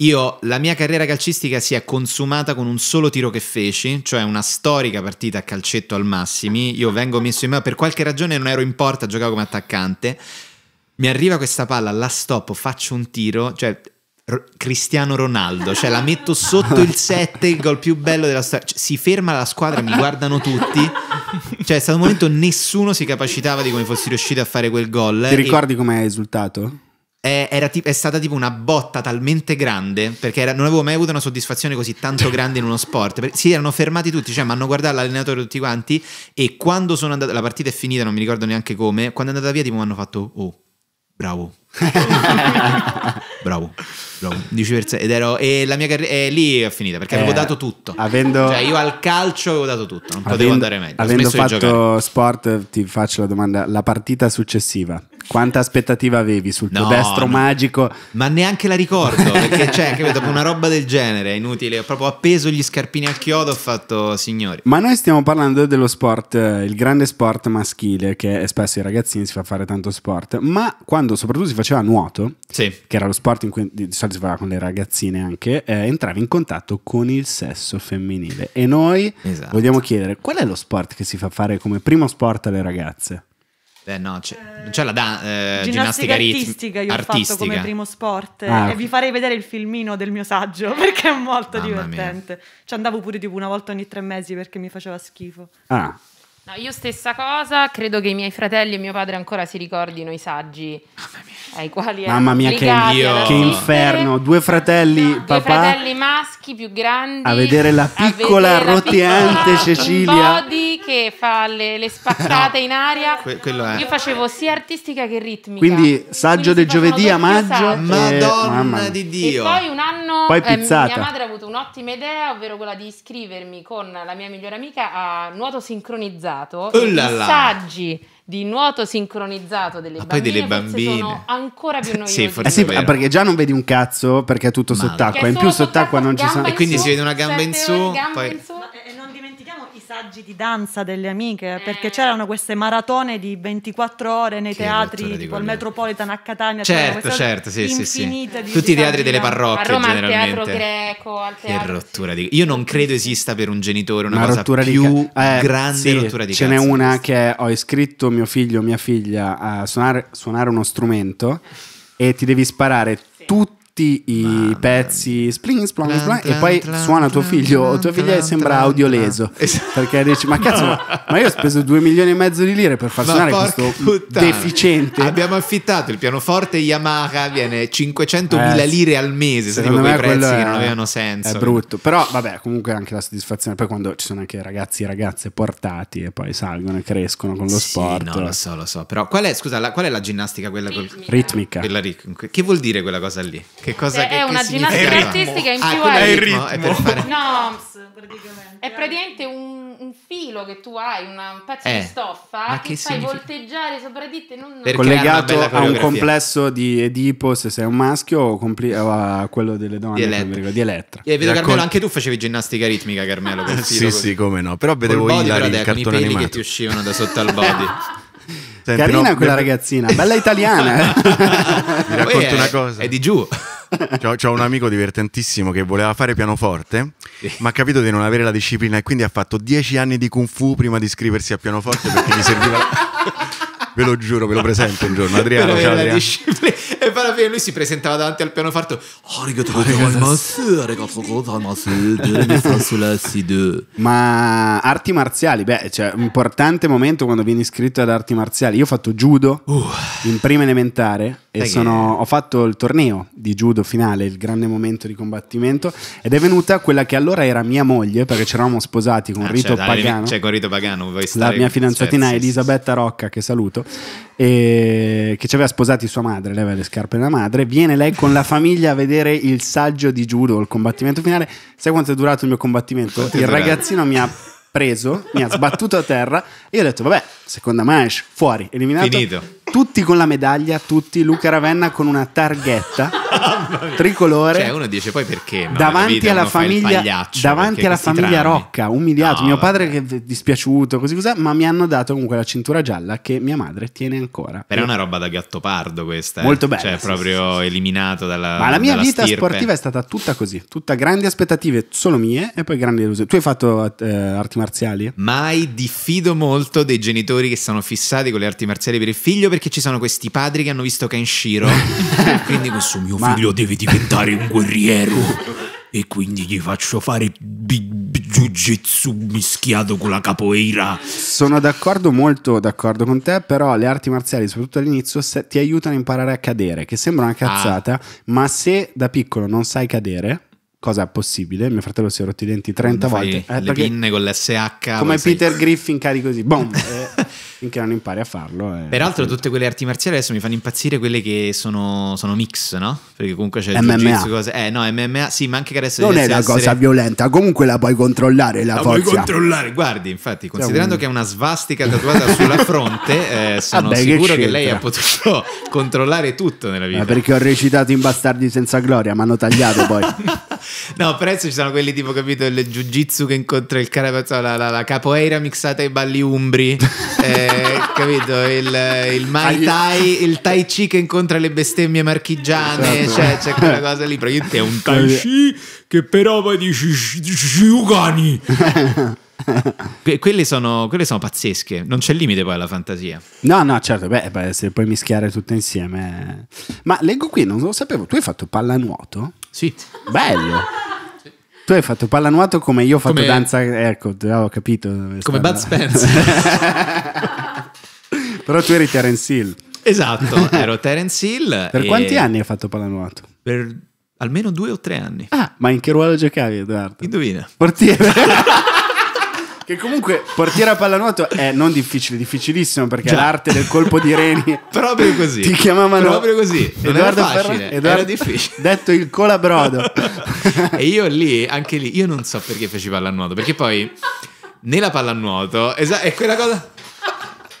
Io la mia carriera calcistica si è consumata con un solo tiro che feci, cioè una storica partita a calcetto al Massimi. Io vengo messo in mano per qualche ragione non ero in porta, giocavo come attaccante. Mi arriva questa palla, la stop, faccio un tiro, cioè Cristiano Ronaldo, cioè la metto sotto il 7, il gol più bello della storia. Cioè, si ferma la squadra, mi guardano tutti. Cioè, è stato un momento nessuno si capacitava di come fossi riuscito a fare quel gol. Eh. Ti ricordi e... come hai esultato? È, tipo, è, stata tipo una botta talmente grande perché era, non avevo mai avuto una soddisfazione così tanto grande in uno sport. Per, si erano fermati tutti, cioè mi hanno guardato l'allenatore tutti quanti e quando sono andata, la partita è finita, non mi ricordo neanche come, quando è andata via tipo mi hanno fatto oh, bravo, bravo, bravo. 10 per 6. Ed ero, e la mia carriera lì è finita perché eh, avevo dato tutto. Avendo, cioè, io al calcio avevo dato tutto, non avendo, potevo andare meglio. Avendo fatto sport, ti faccio la domanda: la partita successiva, quanta aspettativa avevi sul tuo no, destro no. magico? Ma neanche la ricordo perché, cioè, che dopo una roba del genere è inutile. Ho proprio appeso gli scarpini al chiodo. Ho fatto signori. Ma noi stiamo parlando dello sport, eh, il grande sport maschile che spesso i ragazzini si fa fare tanto sport, ma quando soprattutto si fa faceva nuoto, sì. che era lo sport in cui di solito si faceva con le ragazzine anche, eh, entrava in contatto con il sesso femminile. E noi esatto. vogliamo chiedere qual è lo sport che si fa fare come primo sport alle ragazze? Beh, no, c'è, c'è la da, eh, ginnastica, ginnastica artistica. Io artistica. ho fatto come primo sport ah. e vi farei vedere il filmino del mio saggio perché è molto Mamma divertente. Ci andavo pure tipo una volta ogni tre mesi perché mi faceva schifo. Ah, No, io stessa cosa, credo che i miei fratelli e mio padre ancora si ricordino i saggi ai quali Mamma mia, che, che inferno! Due fratelli, no, papà, due fratelli maschi più grandi a vedere la piccola vedere roteante Cecilia Body che fa le, le spaccate no, in aria. Que Io facevo sia artistica che ritmica. Quindi saggio del giovedì a maggio, eh, Madonna e, di Dio! E poi un anno poi eh, mia madre ha avuto un'ottima idea, ovvero quella di iscrivermi con la mia migliore amica a nuoto sincronizzato pubblicato oh i saggi di nuoto sincronizzato delle ah, bambine, poi delle bambine sono ancora più noiosi. sì, forse eh sì, eh perché già non vedi un cazzo perché è tutto sott'acqua, in più sott'acqua, non ci sono. E quindi si vede una gamba in su, poi... in su saggi di danza delle amiche, eh. perché c'erano queste maratone di 24 ore nei che teatri tipo il eh. Metropolitan a Catania. Certo, cioè, certo, sì, sì, sì. Tutti i teatri delle parrocchie a Roma, generalmente. Al teatro greco, al teatro. Che rottura di... Io non credo esista per un genitore una, una cosa rottura più ca... eh, grande sì, rottura di Ce n'è una che ho iscritto mio figlio o mia figlia a suonare, suonare uno strumento e ti devi sparare sì. tutto tutti i pezzi spling, splang, splang, e poi suona tuo figlio o tua figlia e sembra audioleso perché dici ma cazzo no. ma io ho speso 2 milioni e mezzo di lire per far suonare questo puttana. deficiente abbiamo affittato il pianoforte Yamaha viene 500.000 eh, lire al mese se dico quei prezzi che non avevano senso è brutto però vabbè comunque anche la soddisfazione poi quando ci sono anche ragazzi e ragazze portati e poi salgono e crescono con lo sì, sport no lo so lo so però qual è scusa la, qual è la ginnastica quella col... ritmica quella, che vuol dire quella cosa lì che che cosa Beh, che, è una che ginnastica artistica in ah, più ah, è il ritmo, è per fare... No, è praticamente un, un, filo che tu hai, una, un pezzo eh, di stoffa ma che, che fai volteggiare sopra di te. Non, non... Collegato a un complesso di Edipo se sei un maschio o, compli- o eh, a quello delle donne, di Elettra. E vedo Raccol- Carmelo, anche tu facevi ginnastica ritmica, Carmelo. Ah, sì, così. sì, come no. Però vedevo io i cartoni animati che ti uscivano da sotto al body. Senti, Carina no, quella beh... ragazzina, bella italiana. Eh? Vi racconto una cosa. È di giù. C'ho, c'ho, un amico divertentissimo che voleva fare pianoforte, ma ha capito di non avere la disciplina e quindi ha fatto dieci anni di kung fu prima di iscriversi a pianoforte perché gli serviva... ve lo giuro, ve lo presento un giorno. Adriano, ciao Adriano. E poi alla fine lui si presentava davanti al pianoforte. Oh, Ma arti marziali, beh, cioè, un importante momento quando vieni iscritto ad arti marziali. Io ho fatto judo uh. in prima elementare e sono, ho fatto il torneo di judo finale, il grande momento di combattimento. Ed è venuta quella che allora era mia moglie, perché ci eravamo sposati con ah, Rito cioè, Pagano. Cioè, con Rito Pagano, vuoi stare La mia fidanzatina cioè, Elisabetta Rocca, che saluto detto, che ci aveva sposati sua madre, lei aveva le scarpe della madre, viene lei con la famiglia a vedere il saggio di judo, il combattimento finale. Sai quanto è durato il mio combattimento? Il ragazzino mi ha preso, mi ha sbattuto a terra e io ho detto vabbè, seconda manche, fuori, eliminato. Finito tutti con la medaglia, tutti Luca Ravenna con una targhetta tricolore. Cioè, uno dice poi perché no? davanti alla famiglia davanti alla famiglia trami. Rocca, umiliato, no, mio padre che è dispiaciuto, così cos'è, ma mi hanno dato comunque la cintura gialla che mia madre tiene ancora. Però è una roba da gattopardo questa, Eh? Molto bella. Cioè, sì, proprio sì, sì. eliminato dalla Ma la mia vita stirpe. sportiva è stata tutta così, tutta grandi aspettative solo mie e poi grandi delusioni. Tu hai fatto eh, arti marziali? Mai diffido molto dei genitori che sono fissati con le arti marziali per il figlio perché perché ci sono questi padri che hanno visto Kenshiro quindi questo mio Ma... figlio deve diventare un guerriero e quindi gli faccio fare jiu-jitsu mischiato con la capoeira. Sono d'accordo, molto d'accordo con te, però le arti marziali, soprattutto all'inizio, ti aiutano a imparare a cadere, che sembra una ah. cazzata, ah. ma se da piccolo non sai cadere, cosa possibile. Mio fratello si è rotto i denti 30 Quando volte. Eh, le pinne con l'SH. Come sei... Peter Griffin, cari così, boom! eh, finché non impari a farlo. Eh, Peraltro, tutte quelle arti marziali adesso mi fanno impazzire quelle che sono, sono mix, no? Perché comunque c'è MMA. Cose... Eh, no, MMA, sì, ma anche che adesso. Non è una essere... cosa violenta, comunque la puoi controllare. La, la forza. puoi controllare, guardi, infatti, cioè, considerando cioè, un... che è una svastica tatuata sulla fronte, eh, sono Vabbè, sicuro che, che, lei ha potuto controllare tutto nella eh, vita. Ma perché ho recitato in Bastardi senza gloria, mi hanno tagliato poi. No, per adesso ci sono quelli tipo, capito, il jiu-jitsu che incontra il carapazzo, la, la, la capoeira mixata ai balli umbri, eh, capito, il, il mai tai, il tai chi che incontra le bestemmie marchigiane, esatto. cioè c'è quella cosa lì, però io ti è un tai chi che però poi dici Shiugani. Que quelle, sono, quelle sono pazzesche, non c'è limite poi alla fantasia. No, no, certo, beh, beh se puoi mischiare tutte insieme. Ma leggo qui, non lo sapevo, tu hai fatto pallanuoto? Sì. Bello. Sì. Tu hai fatto pallanuoto come io ho fatto come... danza, ecco, ho capito. Come Bud Spencer. Però tu eri Terence Hill. Esatto, ero Terence Hill. Per e... quanti anni hai fatto pallanuoto? Per almeno due o tre anni. Ah, ma in che ruolo giocavi, Edoardo? Indovina. Portiere. Che comunque portiere a pallanuoto è non difficile, difficilissimo perché Già. l'arte del colpo di reni. Proprio così. Ti chiamavano proprio così. Non Edoardo era facile, Ferra, Edoardo, era difficile. Detto il colabrodo. e io lì, anche lì, io non so perché feci pallanuoto, perché poi nella pallanuoto, esatto, è quella cosa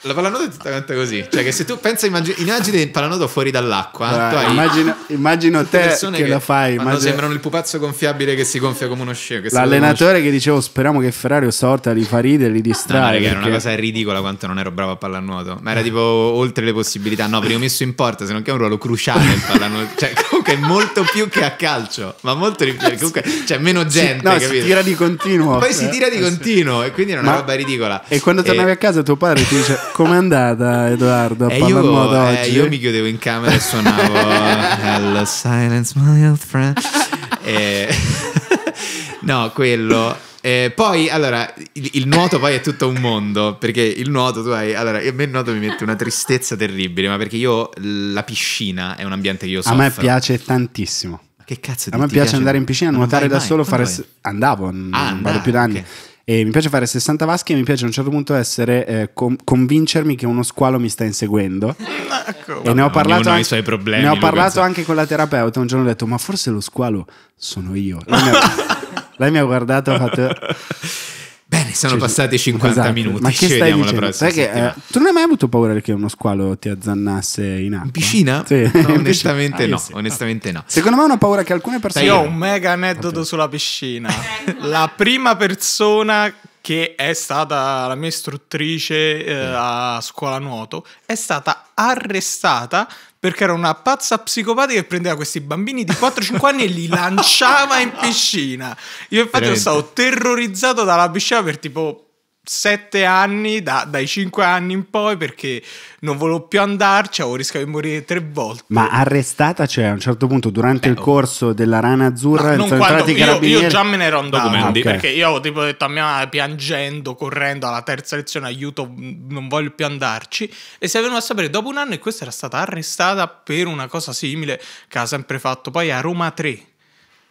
la pallanuoto è esattamente così. Cioè, che se tu pensa, immagini, immagini il pallanuoto fuori dall'acqua. Eh, immagino, immagino te che, che lo fai. Immagino... Sembrano il pupazzo gonfiabile che si gonfia come uno scemo. L'allenatore uno che dicevo, speriamo che Ferrari o stavolta li fa ridere, li distrae. No, no, perché... Era una cosa ridicola quanto non ero bravo a pallanuoto. Ma era eh. tipo oltre le possibilità. No, venivo messo in porta, se non che è un ruolo cruciale il pallanuoto. Cioè, comunque è molto più che a calcio, ma molto di più. Eh, comunque, cioè, meno gente. No, capito? si tira di continuo. Poi si cioè, tira di eh, continuo, e quindi è una ma... roba ridicola. E quando tornavi e... a casa tuo padre ti dice Com'è andata, Edoardo? A eh modo eh, io mi chiudevo in camera e suonavo Hello, silence, my old friend. E... no, quello. Eh, poi, allora, il, il, nuoto poi è tutto un mondo, perché il nuoto tu hai... Allora, a me il nuoto mi mette una tristezza terribile, ma perché io la piscina è un ambiente che io soffro. A me piace tantissimo. Che cazzo di A me piace, piace andare in piscina, nuotare da solo, fare... Andavo, non ah, andavo, vado più da anni. Okay e mi piace fare 60 vasche e mi piace a un certo punto essere eh, com- convincermi che uno squalo mi sta inseguendo. e ne ho parlato, anche, suoi problemi, ne ho parlato anche con la terapeuta. Un giorno ho detto: Ma forse lo squalo sono io. Lei mi ha, lei mi ha guardato e ha fatto. Bene, sono cioè, passati 50 esatto. minuti. Ma che Ci vediamo dicendo? la che, eh, tu non hai mai avuto paura che uno squalo ti azzannasse in acqua? In piscina? Sì. No, onestamente, ah, no, sì. onestamente no. Secondo me è una paura che alcune persone... Io ho un mega aneddoto okay. sulla piscina. la prima persona che è stata la mia istruttrice eh, a scuola nuoto è stata arrestata perché era una pazza psicopatica che prendeva questi bambini di 4-5 anni e li lanciava in piscina. Io infatti sono stato terrorizzato dalla piscina per tipo sette anni, da, dai cinque anni in poi, perché non volevo più andarci, avevo rischiato di morire tre volte. Ma arrestata, cioè, a un certo punto, durante Beh, il corso della rana azzurra, no, non quando, io, io, già me ne ero in ah, okay. perché io avevo tipo detto a mia madre, piangendo, correndo alla terza lezione, aiuto, non voglio più andarci, e si è avevano a sapere dopo un anno e questa era stata arrestata per una cosa simile che ha sempre fatto poi a Roma 3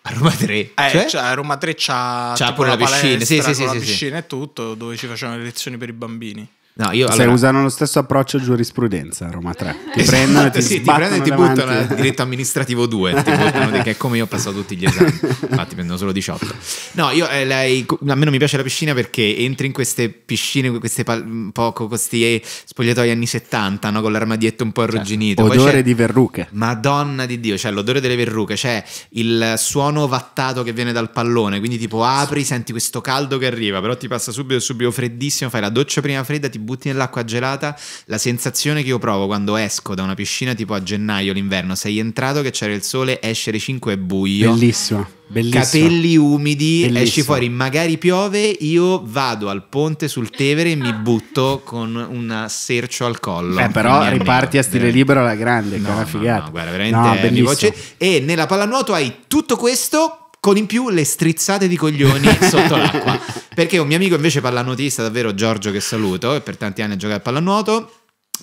a Roma 3? Eh, cioè? cioè a Roma 3 c'ha, c'ha pure la, la piscina, sì, sì, sì, la piscina e tutto, dove ci facevano le lezioni per i bambini. No, io, Se allora... usano lo stesso approccio giurisprudenza Roma 3. Ti eh eh prendono e ti, sì, ti prendono e ti buttano a diritto amministrativo 2, ti buttano perché come io ho passato tutti gli esami, infatti prendono solo 18. No, io eh, lei, a me non mi piace la piscina perché entri in queste piscine, queste un po' questi spogliatoi anni 70, no? con l'armadietto un po' cioè, arrugginito. Cioè, odore di verruche. Madonna di Dio, cioè l'odore delle verruche, c'è il suono vattato che viene dal pallone, quindi tipo apri, senti questo caldo che arriva, però ti passa subito subito freddissimo, fai la doccia prima fredda, ti butti nell'acqua gelata, la sensazione che io provo quando esco da una piscina tipo a gennaio, l'inverno, sei entrato che c'era il sole, esce alle 5 e buio. Bellissimo. Bellissimo. Capelli umidi, Bellissimo. esci fuori, magari piove, io vado al ponte sul Tevere e mi butto con un sercio al collo. Eh, però riparti amico. a stile libero alla grande, no, che è una figata. No, no, guarda, veramente no, voce. E nella pallanuoto hai tutto questo con in più le strizzate di coglioni sotto l'acqua. Perché un mio amico invece pallanuotista davvero Giorgio che saluto, e per tanti anni ha giocato a pallanuoto,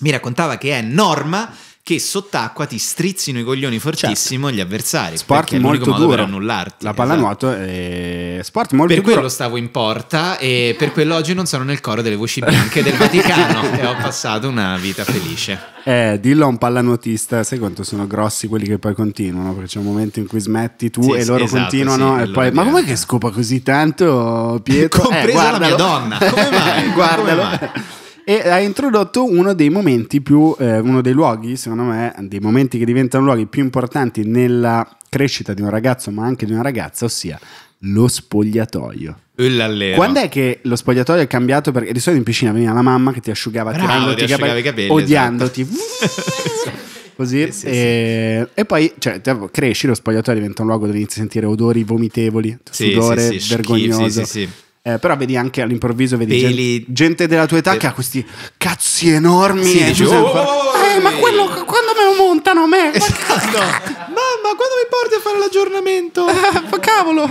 mi raccontava che è norma che sott'acqua ti strizzino i coglioni certo. fortissimo certo. gli avversari. Sport molto l'unico duro. per annullarti. La pallanuoto esatto. è sport molto per duro. Per quello stavo in porta e per quello oggi non sono nel coro delle voci bianche del Vaticano e ho passato una vita felice. Eh, dillo a un pallanuotista, sai quanto sono grossi quelli che poi continuano, perché c'è un momento in cui smetti tu sì, e loro esatto, continuano sì, e poi... Ma com'è che scopa così tanto Pietro? Compresa eh, la mia donna, come mai? Guardalo. Come mai? e ha introdotto uno dei momenti più, eh, uno dei luoghi, secondo me, dei momenti che diventano luoghi più importanti nella crescita di un ragazzo, ma anche di una ragazza, ossia lo spogliatoio. Ullallero. Quando è che lo spogliatoio è cambiato? Perché di solito in piscina veniva la mamma che ti asciugava Bravo, tirandoti ti asciugava i capelli, esatto. odiandoti. Esatto. Così, sì, sì, e, sì. e, poi cioè, cresci, lo spogliatoio diventa un luogo dove inizi a sentire odori vomitevoli, sudore vergognoso. Schif- sì, sì, sì eh, però vedi anche all'improvviso vedi gente, gente, della tua età Peli... che ha questi cazzi enormi. Sì, dici, oh, oh, eh, ma quello quando me lo montano a me? Esatto. Mamma, quando mi porti a fare l'aggiornamento? Ma cavolo,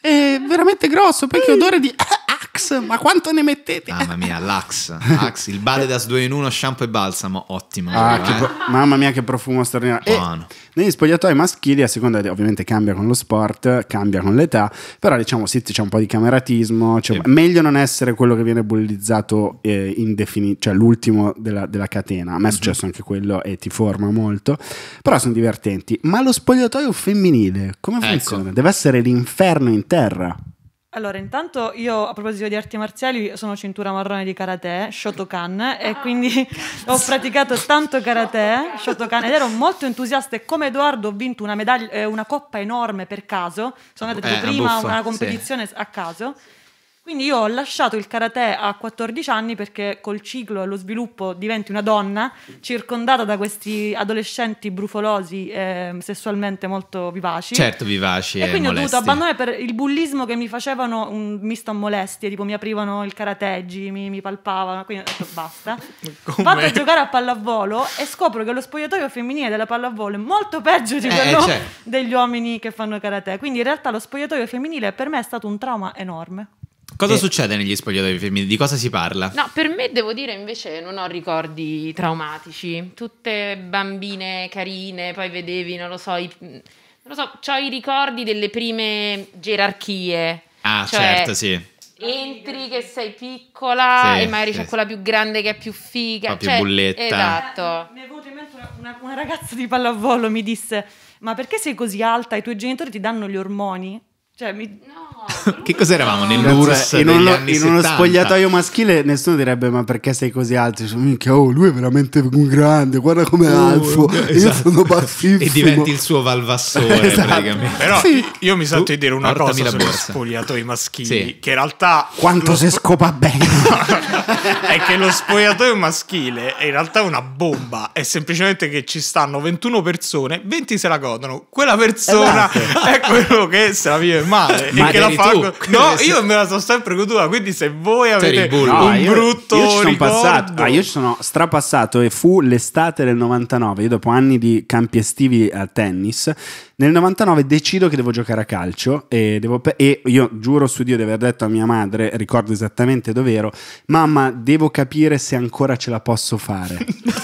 è veramente grosso, poi che odore di... Axe, ma quanto ne mettete? Mamma mia, l'Ax, Axe il Badedas 2 in 1, shampoo e balsamo, ottimo. Ah, eh. pro- mamma mia, che profumo straordinario. Buono. E negli spogliatoi maschili, a seconda di, ovviamente cambia con lo sport, cambia con l'età, però diciamo sì, c'è un po' di cameratismo, cioè, sì. meglio non essere quello che viene bullizzato eh, indefinito, cioè l'ultimo della, della, catena. A me è mhm. successo mm-hmm. anche quello e ti forma molto, però sono divertenti. Ma lo spogliatoio femminile, come ecco. funziona? Ecco. Deve essere l'inferno in terra. Allora, intanto io a proposito di arti marziali sono cintura marrone di karate, Shotokan, ah, e quindi cazzo. ho praticato tanto karate, Shotokan, ed ero molto entusiasta e come Edoardo ho vinto una, medaglia, eh, una coppa enorme per caso, sono andata eh, prima a una competizione sì. a caso. Quindi io ho lasciato il karate a 14 anni perché col ciclo e lo sviluppo diventi una donna circondata da questi adolescenti brufolosi eh, sessualmente molto vivaci. Certo, vivaci. E, e quindi molesti. ho dovuto abbandonare per il bullismo che mi facevano un misto a molestie, tipo mi aprivano il karategi, mi, mi palpavano, quindi ho detto basta. Come? Vado a giocare a pallavolo e scopro che lo spogliatoio femminile della pallavolo è molto peggio di eh, quello eh, degli uomini che fanno karate. Quindi in realtà lo spogliatoio femminile per me è stato un trauma enorme. Cosa e... succede negli spogliatoi femminili? Di cosa si parla? No, per me devo dire invece non ho ricordi traumatici. Tutte bambine carine, poi vedevi, non lo so, i... Mm, non lo so, ho i ricordi delle prime gerarchie. Ah, cioè, certo, sì. Entri che sei piccola sì, e magari sì, c'è sì. quella più grande che è più figa. Un cioè, più bulletta. Esatto. Mi è venuto in mente una, una ragazza di pallavolo mi disse ma perché sei così alta? I tuoi genitori ti danno gli ormoni? Cioè, mi... no che cos'eravamo nell'URSS in, uno, in uno spogliatoio maschile nessuno direbbe ma perché sei così alto oh lui è veramente un grande guarda come è oh, alfo esatto. io sono esatto. bassissimo e diventi il suo valvassore esatto. però sì. io mi sento di dire una Portami cosa sugli spogliatoi maschili sì. che in realtà quanto si scopa bene è che lo spogliatoio maschile è in realtà una bomba è semplicemente che ci stanno 21 persone 20 se la godono quella persona esatto. è quello che se la vive male ma e che la fa tu. No, io me la sono sempre goduta, quindi se voi avete no, un ah, io, brutto io ci sono ricordo... passato, ah, io ci sono strapassato e fu l'estate del 99, io dopo anni di campi estivi a tennis, nel 99 decido che devo giocare a calcio e, devo, e io giuro su Dio di aver detto a mia madre, ricordo esattamente dove ero, mamma, devo capire se ancora ce la posso fare.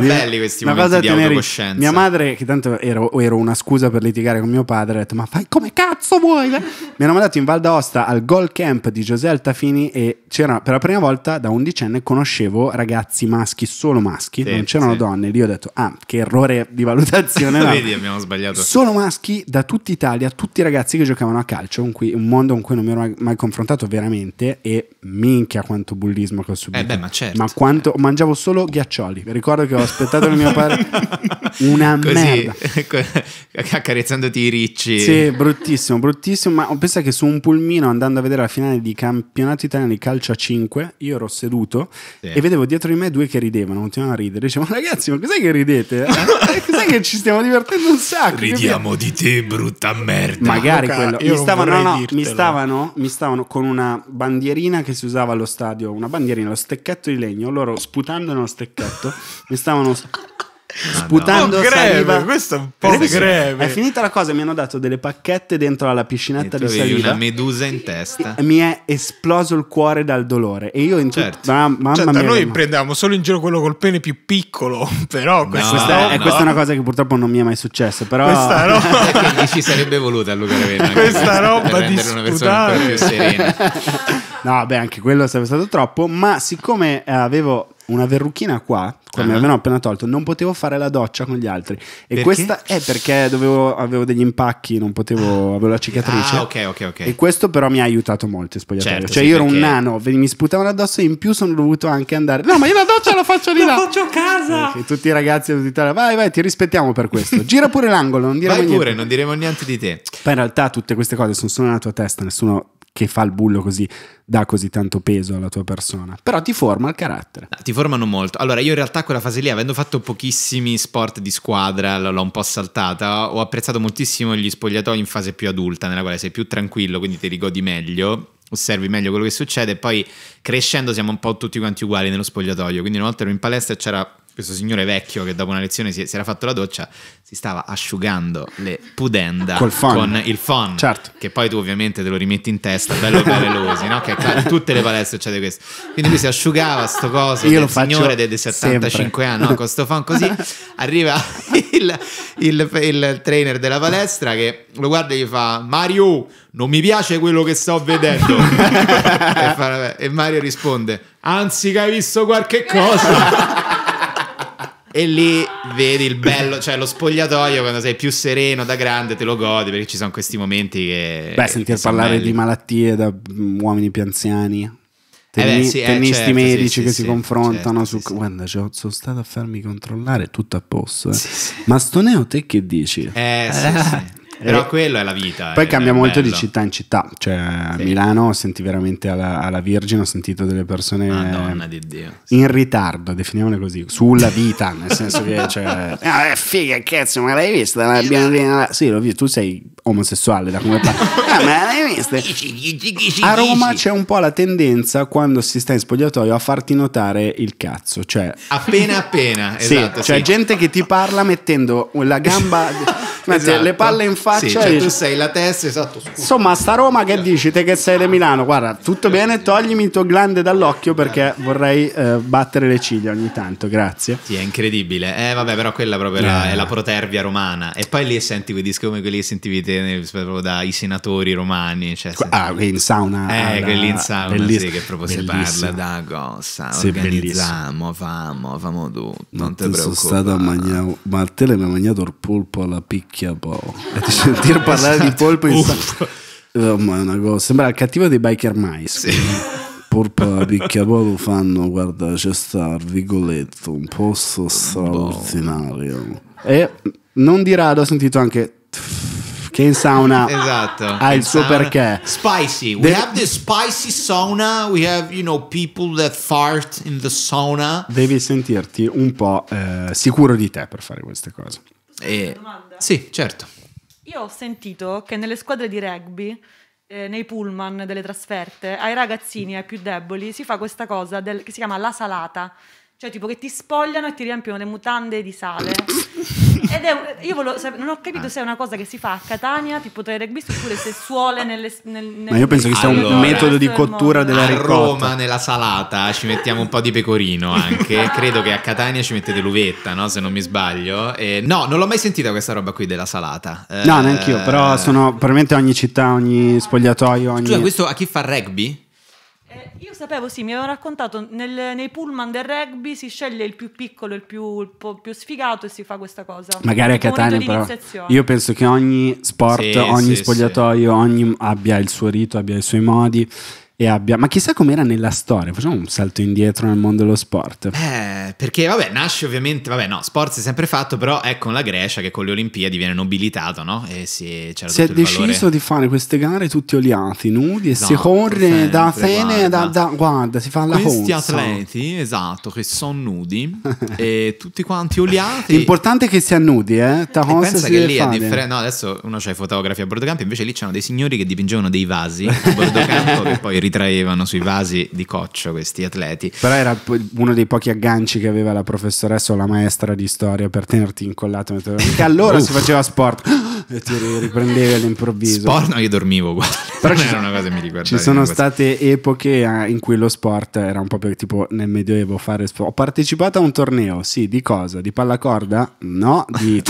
Però belli questi una momenti di autocoscienza. Mia madre, che tanto ero, ero, una scusa per litigare con mio padre, ha detto ma fai come cazzo vuoi? Mi hanno mandato in Val d'Aosta al Gol Camp di José Altafini e c'era per la prima volta da undicenne conoscevo ragazzi maschi, solo maschi, sì, non c'erano sì. donne. Lì ho detto ah, che errore di valutazione. no. Vedi, abbiamo sbagliato. Solo maschi da tutta Italia, tutti i ragazzi che giocavano a calcio, un, cui, un mondo con cui non mi ero mai confrontato veramente e minchia quanto bullismo che ho subito. Eh beh, ma certo. Ma quanto eh. mangiavo solo ghiaccioli. Ricordo che ho aspettato il mio padre. Una Così, merda. accarezzandoti i ricci. Sì, bruttissimo, bruttissimo. Ma ho pensato che su un pulmino andando a vedere la finale di campionato italiano di calcio a 5, io ero seduto sì. e vedevo dietro di me due che ridevano, continuavano a ridere. Dicevo, ragazzi, ma cos'è che ridete? Eh? cos'è che ci stiamo divertendo un sacco? Ridiamo di te, brutta merda. Magari Luca, quello. Mi stavano, no, mi stavano, mi stavano con una bandierina che si usava allo stadio, una bandierina, lo stecchetto di legno. Loro sputando nello stecchetto mi stavano stavano ah, sputando ah, questo è un po' è greve. È finita la cosa, mi hanno dato delle pacchette dentro alla piscinetta di saliva. una medusa in testa. Mi è esploso il cuore dal dolore e io in certo. ma, mamma certo, mia. noi prendiamo solo in giro quello col pene più piccolo, però no, questa, no, è, questa è una cosa che purtroppo non mi è mai successa, però questa roba ci sarebbe voluta Luca Ravenna. questa roba di una persona ancora più serena. no, beh, anche quello sarebbe stato troppo, ma siccome eh, avevo una verruchina qua, come uh-huh. Ah. me appena tolto, non potevo fare la doccia con gli altri. E perché? questa è perché dovevo, avevo degli impacchi, non potevo, ah. avevo la cicatrice. Ah, ok, ok, ok. E questo però mi ha aiutato molto in spogliatoio. Certo, cioè sì, io ero perché... un nano, mi sputavano addosso e in più sono dovuto anche andare. No, ma io la doccia la faccio di là. La faccio a casa. E eh, tutti i ragazzi dell'Italia, vai, vai, ti rispettiamo per questo. Gira pure l'angolo, non diremo vai niente. pure, non diremo niente di te. Poi in realtà tutte queste cose sono solo nella tua testa, nessuno che fa il bullo così dà così tanto peso alla tua persona, però ti forma il carattere. No, ah, ti formano molto. Allora, io in realtà quella fase lì, avendo fatto pochissimi sport di squadra, l'ho un po' saltata, ho apprezzato moltissimo gli spogliatoi in fase più adulta, nella quale sei più tranquillo, quindi ti rigodi meglio osservi meglio quello che succede e poi crescendo siamo un po' tutti quanti uguali nello spogliatoio quindi una volta ero in palestra e c'era questo signore vecchio che dopo una lezione si, si, era fatto la doccia, si stava asciugando le pudenda con il phon, certo. che poi tu ovviamente te lo rimetti in testa, bello veloci, no? che in tutte le palestre succede questo. Quindi lui si asciugava sto coso, Io del signore dei 75 sempre. anni, no? con questo phon così, arriva il, il, il trainer della palestra che lo guarda e gli fa Mario, non mi piace quello che sto vedendo. e, fa, e Mario risponde, anzi che hai visto qualche cosa. E lì vedi il bello, cioè lo spogliatoio quando sei più sereno da grande te lo godi perché ci sono questi momenti che... Beh, sentir parlare belli. di malattie da mm, uomini più anziani. Tenni, eh beh, sì, eh, tennisti eh, certo, medici sì, che sì, si confrontano certo, su guarda cioè, sono stato a farmi controllare tutto a posto eh. ma Stoneo te che dici? eh, sì. Però quello è la vita. Poi cambia molto bello. di città in città, cioè a sì. Milano senti veramente alla, alla Virgine, ho sentito delle persone Madonna di Dio. in ritardo, definiamole così, sulla vita, nel senso che cioè, ah, figa cazzo, ma l'hai vista? Sì, l'ho visto, tu sei omosessuale da come parte. Ah, ma l'hai visto? A Roma c'è un po' la tendenza quando si sta in spogliatoio a farti notare il cazzo, cioè appena appena, esatto, sì, cioè sì. gente che ti parla mettendo la gamba esatto. le palle in faccia sì, cioè, tu sei la testa, esatto, scusa. Insomma, sta Roma che dici te che sei di Milano, guarda, tutto bene, toglimi il tuo glande dall'occhio perché vorrei eh, battere le ciglia ogni tanto, grazie. Sì, è incredibile. Eh vabbè, però quella proprio eh. è la protervia romana e poi lì senti quei dischi come quelli che sentivi te proprio dai senatori gladiatori romani. Cioè, ah, in sauna. Eh, quelli in sauna, belliss- sì, che proprio bellissimo. si parla da cosa, sì, organizziamo, famo, famo tutto, non ti preoccupare. Sono stato a mangiare, Martele mi ha mangiato il polpo alla picchia po'. E sentire parlare esatto. di polpo in sauna. Eh, oh, una cosa, sembra il cattivo dei biker mice. Sì. Porpa picchia poi lo fanno, guarda, c'è sta Rigoletto, un posto boh. straordinario. Boh. E non di rado ho sentito anche... Tff, che in sauna esatto. ha in il suo sauna. perché. Spicy. We the, have the spicy sauna, we have, you know, people that fart in the sauna. Devi sentirti un po' eh, sicuro di te per fare queste cose. E... Eh, sì, certo. Io ho sentito che nelle squadre di rugby eh, nei pullman delle trasferte, ai ragazzini, ai più deboli, si fa questa cosa del, che si chiama la salata. Cioè, tipo che ti spogliano e ti riempiono le mutande di sale Ed è, un, io volevo, non ho capito se è una cosa che si fa a Catania, tipo tra i rugbyisti, oppure se suole nelle, nel, nel, Ma io penso che sia allora, un metodo di cottura della ricotta. A Roma nella salata ci mettiamo un po' di pecorino anche, credo che a Catania ci mettete l'uvetta, no? se non mi sbaglio. E, no, non l'ho mai sentita questa roba qui della salata. No, neanche io, però eh, sono probabilmente ogni città, ogni spogliatoio, ogni... Scusa, questo a chi fa rugby? Eh, io sapevo, sì, mi avevano raccontato nel, nei pullman del rugby si sceglie il più piccolo, il più, il più sfigato e si fa questa cosa. Magari a Catania, però. Io penso che ogni sport, sì, ogni sì, spogliatoio, sì. ogni abbia il suo rito, abbia i suoi modi e abbia... Ma chissà com'era nella storia, facciamo un salto indietro nel mondo dello sport. Eh, perché vabbè, nasce ovviamente, vabbè no, sport si è sempre fatto, però è con la Grecia che con le Olimpiadi viene nobilitato, no? E si, si è deciso valore... di fare queste gare tutti oliati, nudi, e esatto, si corre da Atene, da, da, guarda, si fa la corsa. Questi consa. atleti, esatto, che sono nudi, e tutti quanti oliati. L'importante è che siano nudi, eh? Ta e pensa che lì fare. è differente, no adesso uno c'ha i fotografi a bordo campo, invece lì c'erano dei signori che dipingevano dei vasi a bordo campo che poi ritraevano sui vasi di coccio questi atleti. Però era uno dei pochi agganci che aveva la professoressa o la maestra di storia per tenerti incollato. Perché allora uh. si faceva sport e ti riprendevi all'improvviso. Sport? No, io dormivo, guarda. Però non era una cosa che mi ricordava. Ci sono state epoche eh, in cui lo sport era un po' più tipo nel medioevo fare sport. Ho partecipato a un torneo, sì, di cosa? Di pallacorda? No, di...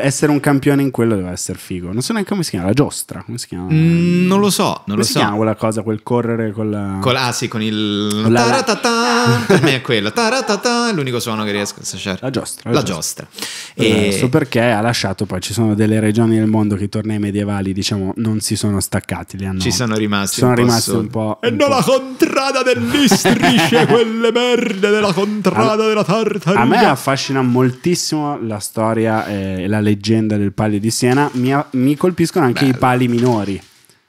essere un campione in quello doveva essere figo. Non so neanche come si chiama, la giostra, come si chiama? Mm, non lo so, non Come lo so. chiama quella cosa, quel correre con la... Con ah sì, con il... Con la, la... Per me è quello. Taratata, è l'unico suono che riesco a slasciare. La giostra. La, la giostra. giostra. Eh, e... So perché ha lasciato poi, ci sono delle regioni del mondo che i tornei medievali, diciamo, non si sono staccati. Li hanno... Ci sono rimasti. Sono un rimasti un po'... E non la contrada dell'istrisce, quelle merde della contrada a... della tartaruga. A me affascina moltissimo la storia e la leggenda del palio di Siena. Mi, mi colpiscono anche Bello. i pali minori.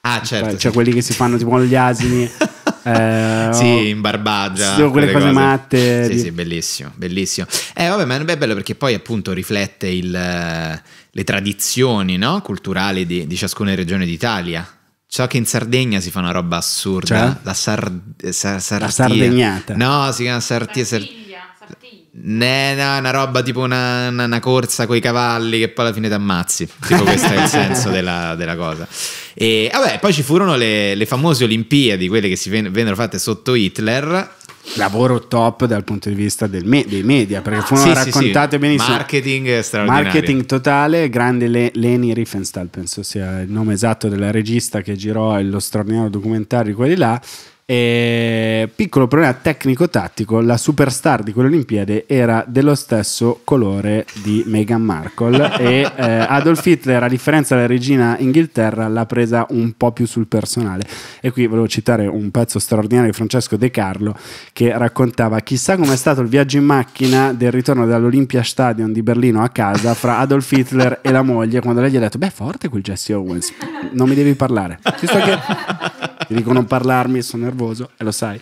Ah, certo. Cioè, sì. quelli che si fanno tipo gli asini. Eh, sì, in Barbagia. Sì, quelle, quelle cose, cose, matte. Sì, sì, bellissimo, bellissimo. Eh, vabbè, ma è bello perché poi appunto riflette il, le tradizioni no? culturali di, di, ciascuna regione d'Italia. So che in Sardegna si fa una roba assurda. Cioè? La, sar, sar, sar, la sardegnata. No, si chiama sartia. Sartiglia. sartiglia. Eh, no, una roba tipo una, una, una corsa con i cavalli che poi alla fine ti ammazzi. Tipo questo è il senso della, della, cosa. E vabbè, poi ci furono le, le famose Olimpiadi, quelle che si ven- vennero fatte sotto Hitler lavoro top dal punto di vista me- dei media perché ah, furono sì, raccontate sì, benissimo marketing straordinario marketing totale grande Le- Leni Riefenstahl penso sia il nome esatto della regista che girò lo straordinario documentario di quelli là e, piccolo problema tecnico-tattico, la superstar di quelle Olimpiadi era dello stesso colore di Meghan Markle e eh, Adolf Hitler, a differenza della regina Inghilterra, l'ha presa un po' più sul personale. E qui volevo citare un pezzo straordinario di Francesco De Carlo che raccontava chissà com'è stato il viaggio in macchina del ritorno dall'Olympia Stadion di Berlino a casa fra Adolf Hitler e la moglie quando lei gli ha detto beh forte quel Jesse Owens, non mi devi parlare. Ci sto che ti dico non parlarmi, sono nervoso e lo sai.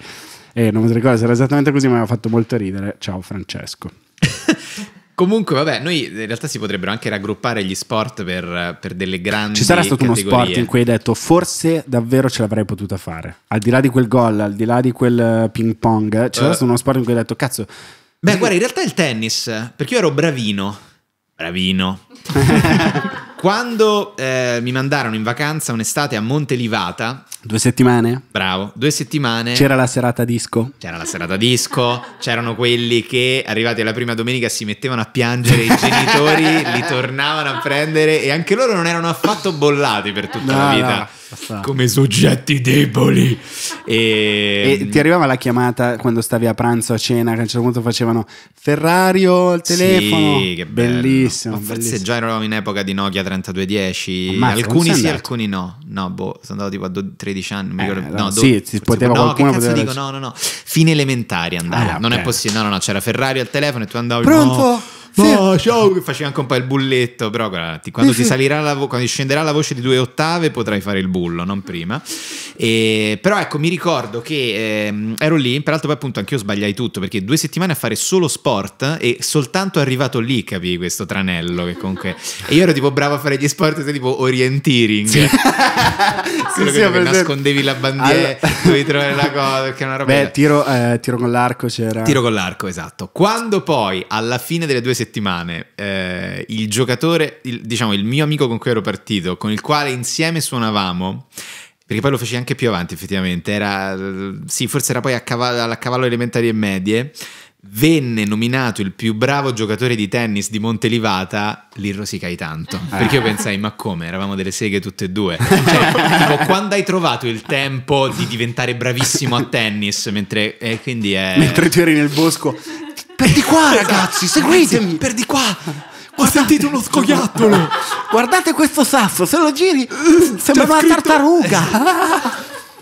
E eh, non mi ricordo se era esattamente così, ma mi ha fatto molto ridere. Ciao Francesco. Comunque, vabbè, noi in realtà si potrebbero anche raggruppare gli sport per, per delle grandi. Ci sarà stato categorie. uno sport in cui hai detto forse davvero ce l'avrei potuta fare. Al di là di quel gol, al di là di quel eh, ping pong, c'è uh, eh. stato uno sport in cui hai detto cazzo. Beh, guarda, in realtà è il tennis, perché io ero bravino. Bravino. Quando eh, mi mandarono in vacanza un'estate a Montelivata. Due settimane? Bravo, due settimane. C'era la serata disco. C'era la serata disco, c'erano quelli che arrivati alla prima domenica si mettevano a piangere, i genitori li tornavano a prendere e anche loro non erano affatto bollati per tutta no, la vita. No come soggetti deboli. E... e... ti arrivava la chiamata quando stavi a pranzo, a cena, che a un certo punto facevano Ferrario al telefono. Sì, che bello. Bellissimo. forse bellissimo. già eravamo in epoca di Nokia 3210. Ma alcuni sì, alcuni no. No, boh, sono andato tipo a 12-13 anni. eh, ricordo. No, sì, si poteva no, qualcuno. Poteva dico, no, no, no. Fine elementari andava. Ah, non okay. è possibile. No, no, no, c'era Ferrario al telefono e tu andavi. Pronto? No. Oh, ciao! Facevi anche un po' il bulletto, però guardati, quando, ti salirà la vo- quando scenderà la voce di due ottave potrai fare il bullo, non prima. E, però ecco, mi ricordo che ehm, ero lì, peraltro poi appunto anch'io sbagliai tutto, perché due settimane a fare solo sport e soltanto arrivato lì capì questo tranello che comunque... e io ero tipo bravo a fare gli sport, sei tipo orienteering. Sì, sì, sì nascondevi la bandiera, allora... dovevi trovare la cosa, perché è una roba... Beh, tiro, eh, tiro con l'arco c'era... Tiro con l'arco, esatto. Quando poi alla fine delle due settimane settimane eh, il giocatore, il, diciamo il mio amico con cui ero partito, con il quale insieme suonavamo, perché poi lo feci anche più avanti effettivamente, era, sì, forse era poi a cavallo, alla cavallo elementari e medie, venne nominato il più bravo giocatore di tennis di Montelivata, lì rosicai tanto. Eh. Perché io pensai, ma come? Eravamo delle seghe tutte e due. Cioè, tipo, quando hai trovato il tempo di diventare bravissimo a tennis? Mentre, eh, quindi è... mentre tu eri nel bosco per di qua, esatto. ragazzi, seguitemi! Per di qua! Guardate, Ho sentito uno scoiattolo! Guardate questo sasso, se lo giri sembra una tartaruga!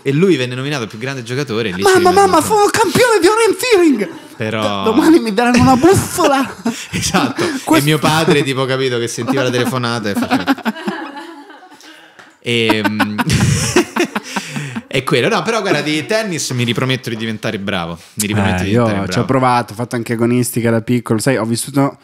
e lui venne nominato il più grande giocatore. Lì mamma, mamma, sono campione di orienteering! Però... Domani mi daranno una bussola! esatto, Questo... e mio padre tipo capito che sentiva la telefonata e faceva... E... Ehm, è quello, no, però guarda, di tennis mi riprometto di diventare bravo. Mi riprometto eh, di diventare io bravo. Ci ho provato, ho fatto anche agonistica da piccolo, sai, ho vissuto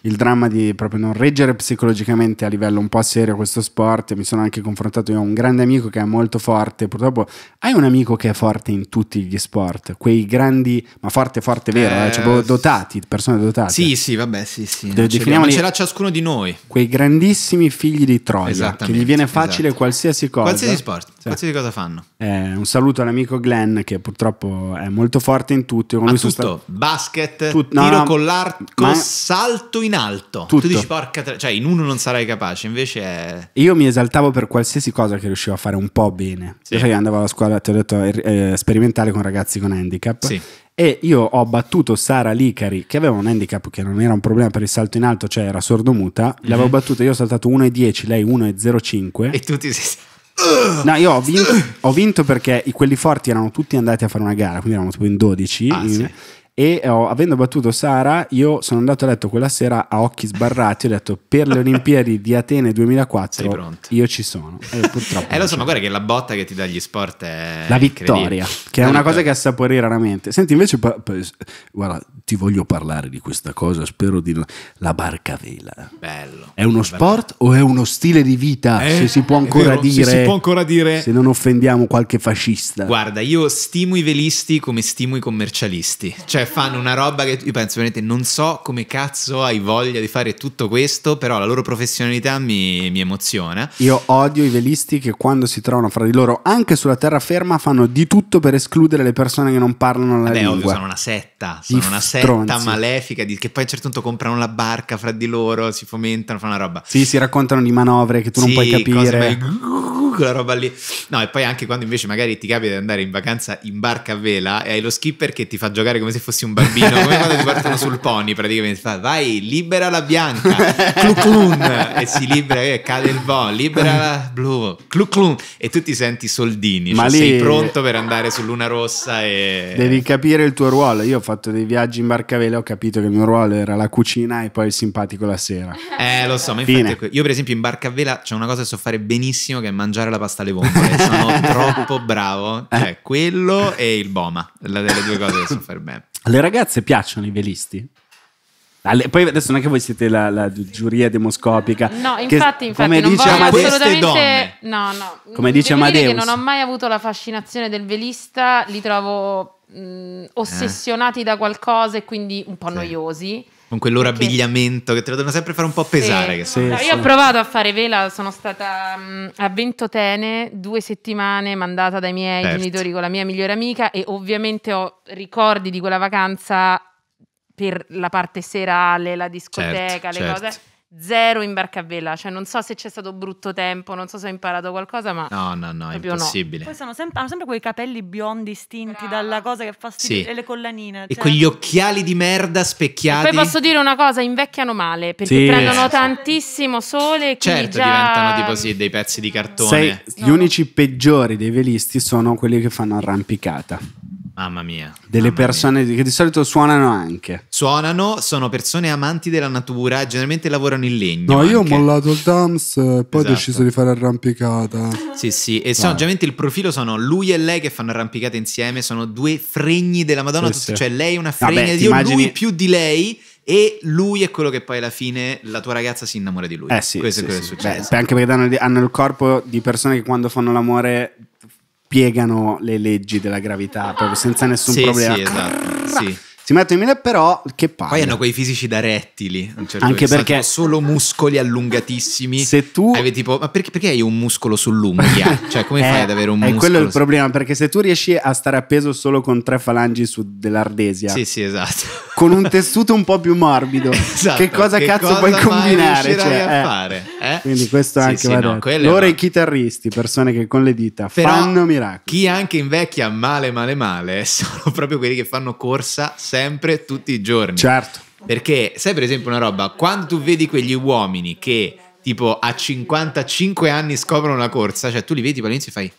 il dramma di proprio non reggere psicologicamente a livello un po' serio questo sport. Mi sono anche confrontato io ho un grande amico che è molto forte. Purtroppo hai un amico che è forte in tutti gli sport, quei grandi, ma forte, forte, vero, eh, cioè, eh cioè dotati, persone dotate. Sì, sì, vabbè, sì, sì. De- definiamo ce l'ha ciascuno di noi. Quei grandissimi figli di Troia, che gli viene facile esatto. qualsiasi cosa. Qualsiasi sport, sì. qualsiasi cosa fanno. Eh, eh, un saluto all'amico Glenn che purtroppo è molto forte in tutto. Io con tutto, stato... basket, Tut... tiro no, con l'arco, ma... salto in alto. Tutto. Tu dici porca, tre... cioè in uno non sarai capace, invece è... Io mi esaltavo per qualsiasi cosa che riuscivo a fare un po' bene. Sì. Io andavo alla scuola, ti ho detto, er-, eh, sperimentale con ragazzi con handicap. Sì. E io ho battuto Sara Licari, che aveva un handicap che non era un problema per il salto in alto, cioè era sordomuta. L'avevo mhm. battuta, io ho saltato 1,10, lei 1,05. E tu ti sei... No, io ho vinto, ho vinto perché i, quelli forti erano tutti andati a fare una gara, quindi eravamo tipo in 12. Ah, in, sì e oh, avendo battuto Sara io sono andato a letto quella sera a occhi sbarrati ho detto per le Olimpiadi di Atene 2004 io ci sono e purtroppo e eh, lo so ma guarda che la botta che ti dà gli sport è la vittoria che è una cosa che assapori raramente senti invece pa- pa- guarda ti voglio parlare di questa cosa spero di no- la barca vela bello è uno bello. sport o è uno stile di vita eh, se si può ancora vero, dire se si può ancora dire se non offendiamo qualche fascista guarda io stimo i velisti come stimo i commercialisti cioè cioè fanno una roba che io penso veramente non so come cazzo hai voglia di fare tutto questo, però la loro professionalità mi, mi emoziona. Io odio i velisti che quando si trovano fra di loro, anche sulla terraferma, fanno di tutto per escludere le persone che non parlano la Vabbè, lingua. Ovvio, sono una setta, sono di una stronzi. setta malefica di, che poi a un certo punto comprano la barca fra di loro, si fomentano, fanno una roba. Sì, si raccontano di manovre che tu sì, non puoi capire. Cose, quella roba lì. No, e poi anche quando invece magari ti capita di andare in vacanza in barca a vela e hai lo skipper che ti fa giocare come se fossi un bambino, come quando ti portano sul pony, praticamente fa vai, libera la bianca, cluclun, e si libera e eh, cade il bo, libera la blu, cluclun, e tu ti senti soldini, Ma cioè lì... sei pronto per andare su Luna Rossa e... Devi capire il tuo ruolo, io ho fatto dei viaggi in barca a vela, ho capito che il mio ruolo era la cucina e poi il simpatico la sera. Eh, lo so, ma infatti Fine. Ecco, io per esempio in barca a vela c'è una cosa che so fare benissimo che è mangiare mangiare la pasta alle vongole, sono troppo bravo. Eh. Cioè, quello e il Boma, La delle due cose che so fare bene. Alle ragazze piacciono i velisti? Alle, poi adesso non è che voi siete la, la giuria demoscopica. No, infatti, che, infatti come dice Amadeus, no, no. Come dice Amadeus. non ho mai avuto la fascinazione del velista, li trovo mh, mm, eh. ossessionati eh. da qualcosa e quindi un po' sì. noiosi con quell'ora Perché? abbigliamento che te lo devono sempre fare un po' pesare. Sì. Sì, sì. Io ho provato a fare vela, sono stata a Ventotene due settimane mandata dai miei certo. genitori con la mia migliore amica e ovviamente ho ricordi di quella vacanza per la parte serale, la discoteca, certo, le certo. cose certo zero in barca a vela, cioè non so se c'è stato brutto tempo, non so se ho imparato qualcosa, ma no, no, no, è impossibile. No. Poi sono sempre, hanno sempre quei capelli biondi stinti Brava. dalla cosa che fa sì. e le collanine cioè... e quegli occhiali di merda specchiati. E poi posso dire una cosa, invecchiano male perché sì. prendono tantissimo sole certo, già... diventano tipo sì, dei pezzi di cartone. Sei, no. Gli unici peggiori dei velisti sono quelli che fanno arrampicata. Mamma mia. Delle mamma persone mia. che di solito suonano anche. Suonano, sono persone amanti della natura, generalmente lavorano in legno. No, anche. io ho mollato il dams e poi esatto. ho deciso di fare arrampicata. Sì, sì, e sono, ovviamente il profilo sono lui e lei che fanno arrampicata insieme, sono due fregni della Madonna, sì, tutto, sì. cioè lei è una fregna Vabbè, di immagini... lui più di lei e lui è quello che poi alla fine la tua ragazza si innamora di lui. Eh sì, questo sì, è quello sì. che succede. Beh, anche perché hanno, hanno il corpo di persone che quando fanno l'amore spiegano le leggi della gravità proprio senza nessun sì, problema. Sì, esatto. sì. Si mettono in mille, però che palle. Poi hanno quei fisici da rettili. Certo Anche perché solo muscoli allungatissimi. Se tu. Avevi tipo, ma perché, perché hai un muscolo sull'unghia? cioè, come eh, fai ad avere un eh, muscolo? È quello il problema, perché se tu riesci a stare appeso solo con tre falangi su dell'ardesia. Sì, sì, esatto con un tessuto un po' più morbido. Esatto, che cosa che cazzo cosa puoi combinare? Cioè, eh. fare, eh? Quindi questo sì, anche sì, va no, Loro i chitarristi, persone che con le dita Però fanno miracoli. Chi anche invecchia male male male sono proprio quelli che fanno corsa sempre tutti i giorni. Certo. Perché sai per esempio una roba, quando tu vedi quegli uomini che tipo a 55 anni scoprono la corsa, cioè tu li vedi all'inizio e fai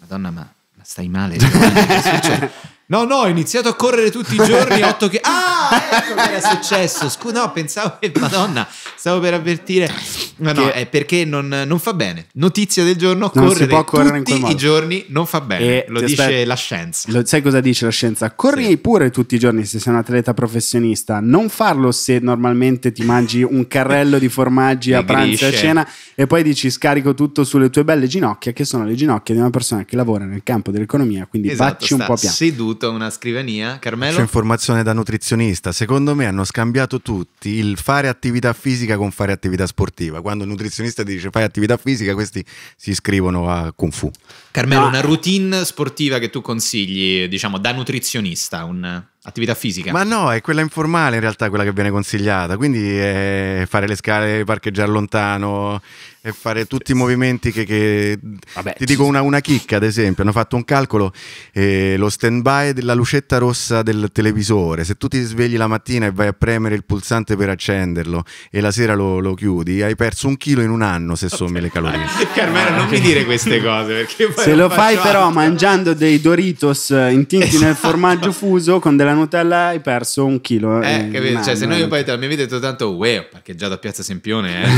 Madonna ma, ma stai male? Cioè, No, no, ho iniziato a correre tutti i giorni 8 che... Ah, ecco che era successo. Scusa, no, pensavo che... Madonna, stavo per avvertire. No, no, è perché non, non fa bene. Notizia del giorno, non correre, correre tutti i giorni non fa bene. E lo dice aspetta, la scienza. Lo, sai cosa dice la scienza? Corri sì. pure tutti i giorni se sei un atleta professionista. Non farlo se normalmente ti mangi un carrello di formaggi a pranzo e a cena e poi dici scarico tutto sulle tue belle ginocchia, che sono le ginocchia di una persona che lavora nel campo dell'economia, quindi esatto, facci un po' piano. Seduto seduto una scrivania. Carmelo? C'è informazione da nutrizionista. Secondo me hanno scambiato tutti il fare attività fisica con fare attività sportiva. Quando il nutrizionista dice fai attività fisica, questi si iscrivono a Kung Fu. Carmelo, no. una routine sportiva che tu consigli, diciamo, da nutrizionista, un'attività fisica? Ma no, è quella informale in realtà, quella che viene consigliata. Quindi eh, fare le scale, parcheggiare lontano, e fare tutti i movimenti che, che... Vabbè, ti dico una, una, chicca ad esempio hanno fatto un calcolo eh, lo stand by della lucetta rossa del televisore se tu ti svegli la mattina e vai a premere il pulsante per accenderlo e la sera lo, lo chiudi hai perso un chilo in un anno se sommi le calorie Carmelo non mi dire queste cose se lo fai altro. però mangiando dei Doritos eh, intinti esatto. nel formaggio fuso con della Nutella hai perso un chilo eh, cioè, se no io poi te la mia detto tanto uè ho parcheggiato a Piazza Sempione eh.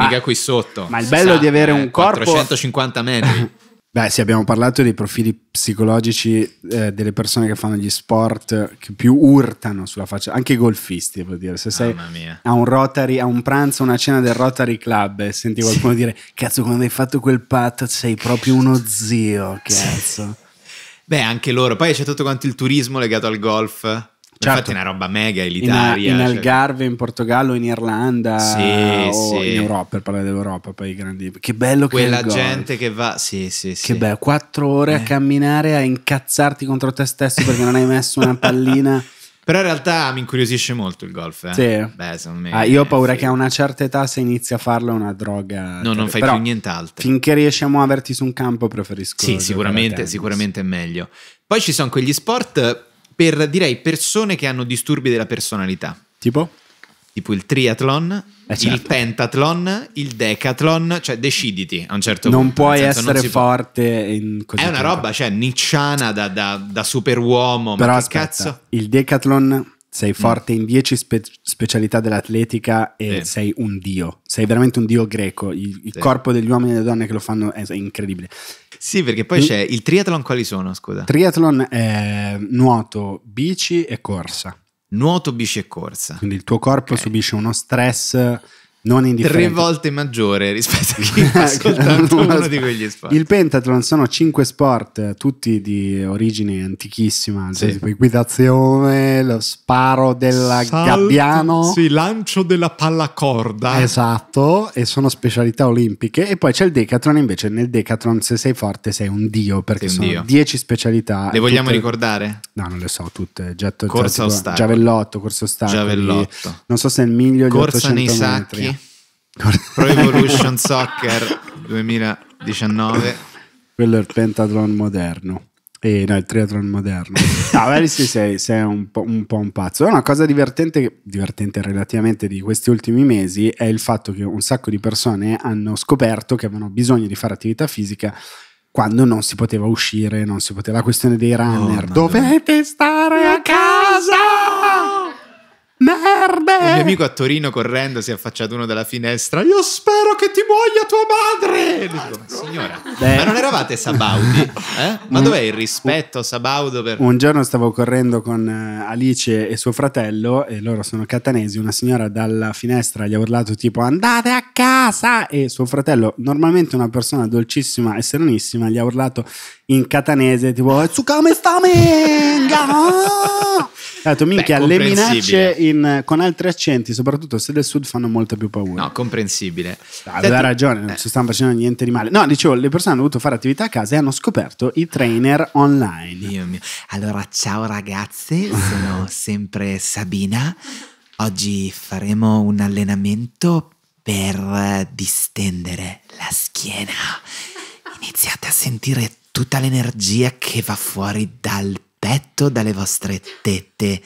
mica qui sotto sotto. Ma il bello sa, di avere eh, un corpo... 450 metri. Beh, sì, abbiamo parlato dei profili psicologici eh, delle persone che fanno gli sport che più urtano sulla faccia, anche i golfisti, vuol dire. Se sei a un Rotary, a un pranzo, una cena del Rotary Club e senti qualcuno sì. dire "Cazzo, quando hai fatto quel pat sei proprio uno zio, cazzo". Sì. Beh, anche loro. Poi c'è tutto quanto il turismo legato al golf Certo. Infatti è una roba mega elitaria. In, in cioè. Algarve, cioè... in Portogallo, in Irlanda, sì, sì. in Europa, per parlare dell'Europa, poi grandi... Che bello Quella che Quella gente che va... Sì, sì, sì. Che bello, quattro ore eh. a camminare, a incazzarti contro te stesso perché non hai messo una pallina... Però in realtà mi incuriosisce molto il golf. Eh? Sì. Beh, me, ah, io ho paura sì. che a una certa età se inizi a farlo è una droga. No, non fai Però più nient'altro. Finché riesci a muoverti su un campo preferisco. Sì, sicuramente, sicuramente è meglio. Poi ci sono quegli sport per direi persone che hanno disturbi della personalità. Tipo? Tipo il triathlon, eh certo. il pentathlon, il decathlon, cioè deciditi a un certo non punto. Puoi senso, non puoi essere forte in così È una roba, cioè, nicciana da, da, da superuomo, Però ma aspetta, cazzo? Il decathlon sei mm. forte mm. in 10 spe- specialità dell'atletica e sì. sei un dio, sei veramente un dio greco, il, il sì. corpo degli uomini e delle donne che lo fanno è, è incredibile. Sì, perché poi e, mm. c'è il triathlon, quali sono, scusa? Triathlon è nuoto, bici e corsa. Nuoto, bici e corsa. Quindi il tuo corpo okay. subisce uno stress non indifferente. Tre volte maggiore rispetto a chi fa soltanto uno di quegli sport. Il pentathlon sono cinque sport, eh, tutti di origine antichissima, sì. tipo equitazione, lo sparo del gabbiano. Sì, lancio della pallacorda. Esatto, e sono specialità olimpiche. E poi c'è il decathlon, invece nel decathlon se sei forte sei un dio, perché sei sono dio. dieci specialità. Le vogliamo tutte... ricordare? No, non le so tutte. Getto, corsa cioè, ostacoli. Giavellotto, corsa ostacoli. Giavellotto. Non so se è il miglio, gli Corsa 800 nei sacchi. Metri Pro Evolution Soccer 2019. Quello è il pentathlon moderno. Eh, no, il triathlon moderno. No, Veris sei, sei un, po', un, po', un pazzo. Una cosa divertente, divertente relativamente di questi ultimi mesi è il fatto che un sacco di persone hanno scoperto che avevano bisogno di fare attività fisica quando non si poteva uscire, non si poteva. La questione dei runner, oh, dovete stare a casa! Merda! Un mio amico a Torino correndo si è affacciato uno dalla finestra. Io spero che ti muoia tua madre! Dico, signora, Beh. ma non eravate Sabaudi? Eh? Ma mm. dov'è il rispetto Sabaudo? Per... Un giorno stavo correndo con eh, Alice e suo fratello, e loro sono catanesi. Una signora dalla finestra gli ha urlato tipo andate a casa! E suo fratello, normalmente una persona dolcissima e serenissima, gli ha urlato in catanese, tipo su Tsukame Stame! Ho detto, minchia, Beh, le minacce in, con altri accenti, soprattutto se del sud, fanno molto più paura. No, comprensibile. Ah, aveva Senti... ragione, non eh. si stanno facendo niente di male. No, dicevo, le persone hanno dovuto fare attività a casa e hanno scoperto i trainer online. Dio mio. Allora, ciao ragazze, sono sempre Sabina. Oggi faremo un allenamento per distendere la schiena. Iniziate a sentire tutta l'energia che va fuori dal petto, dalle vostre tette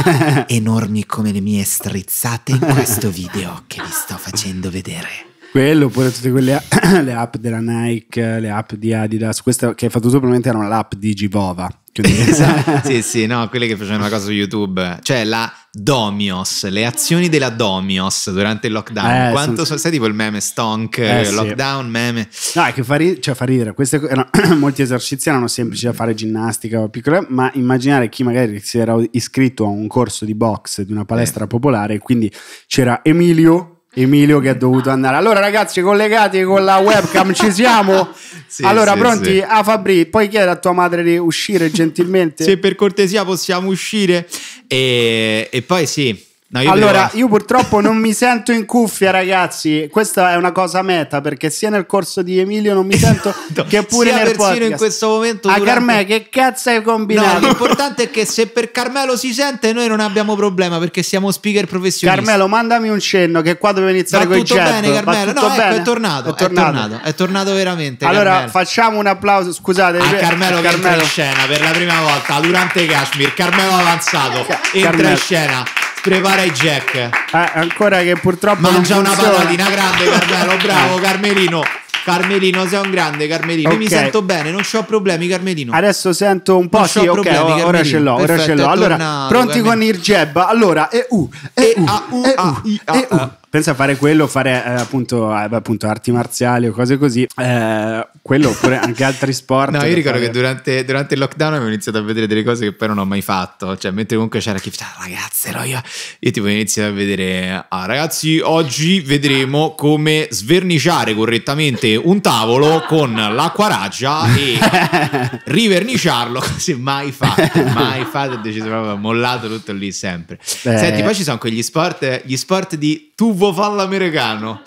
enormi come le mie strizzate in questo video che vi sto facendo vedere. Quello, oppure tutte quelle app della Nike, le app di Adidas, questa che hai fatto tu probabilmente era un'app di Givova. Esatto. sì, sì, no, quelle che facevano una cosa su YouTube, cioè la Domios, le azioni della Domios durante il lockdown. Eh, Quanto sono... sai tipo il meme stonk, eh, lockdown, sì. meme. No, è che fa, ri- cioè, fa ridere, Queste, erano, molti esercizi erano semplici da fare ginnastica o piccole, ma immaginare chi magari si era iscritto a un corso di box di una palestra eh. popolare, quindi c'era Emilio Emilio che è dovuto andare. Allora, ragazzi, collegati con la webcam, ci siamo? sì, allora, sì, pronti? Sì. Ah, Fabri, poi chiedere a tua madre di uscire gentilmente. Se per cortesia possiamo uscire. E, e poi sì. No, io allora, devo... io purtroppo non mi sento in cuffia, ragazzi. Questa è una cosa meta perché sia nel corso di Emilio non mi sento che pure sia nel podcast. in questo momento a durante... Carmè, che cazzo hai combinato? No, l'importante è che se per Carmelo si sente, noi non abbiamo problema perché siamo speaker professionisti. Carmelo, mandami un cenno che qua deve iniziare con tutto bene, Carmelo. Tutto no, bene? Ecco, è tornato, è tornato, è tornato, è tornato veramente. Allora, Carmelo. facciamo un applauso. Scusate, a eh, Carmelo, a Carmelo. entra in scena per la prima volta durante Kashmir. Carmelo avanzato, entra Carmelo. in scena prepara i jack. Eh, ancora che purtroppo. Mangia una patatina grande, Carmelo. Bravo, eh. Carmelino. Carmelino, sei un grande Carmelino. Okay. Mi sento bene, non ho problemi, Carmelino. Adesso sento un po'. Non sì, ok, problemi, ora ce l'ho, Perfetto, ora ce l'ho. Allora, tornato, pronti Carmelino. con il jab. Allora, e U, e, e U, e U, e U. e U pensa a fare quello, fare eh, appunto, eh, appunto, arti marziali o cose così, eh, quello oppure anche altri sport. no, io ricordo fare... che durante, durante, il lockdown avevo iniziato a vedere delle cose che poi non ho mai fatto, cioè mentre comunque c'era chi diceva ah, ragazze, no, io, io tipo inizio a vedere, ah ragazzi oggi vedremo come sverniciare correttamente un tavolo con l'acqua raggia e riverniciarlo, così mai fatto, mai fatto, ho deciso proprio, mollato tutto lì sempre. Beh. Senti, poi ci sono quegli sport, gli sport di tu vuoi fare l'americano?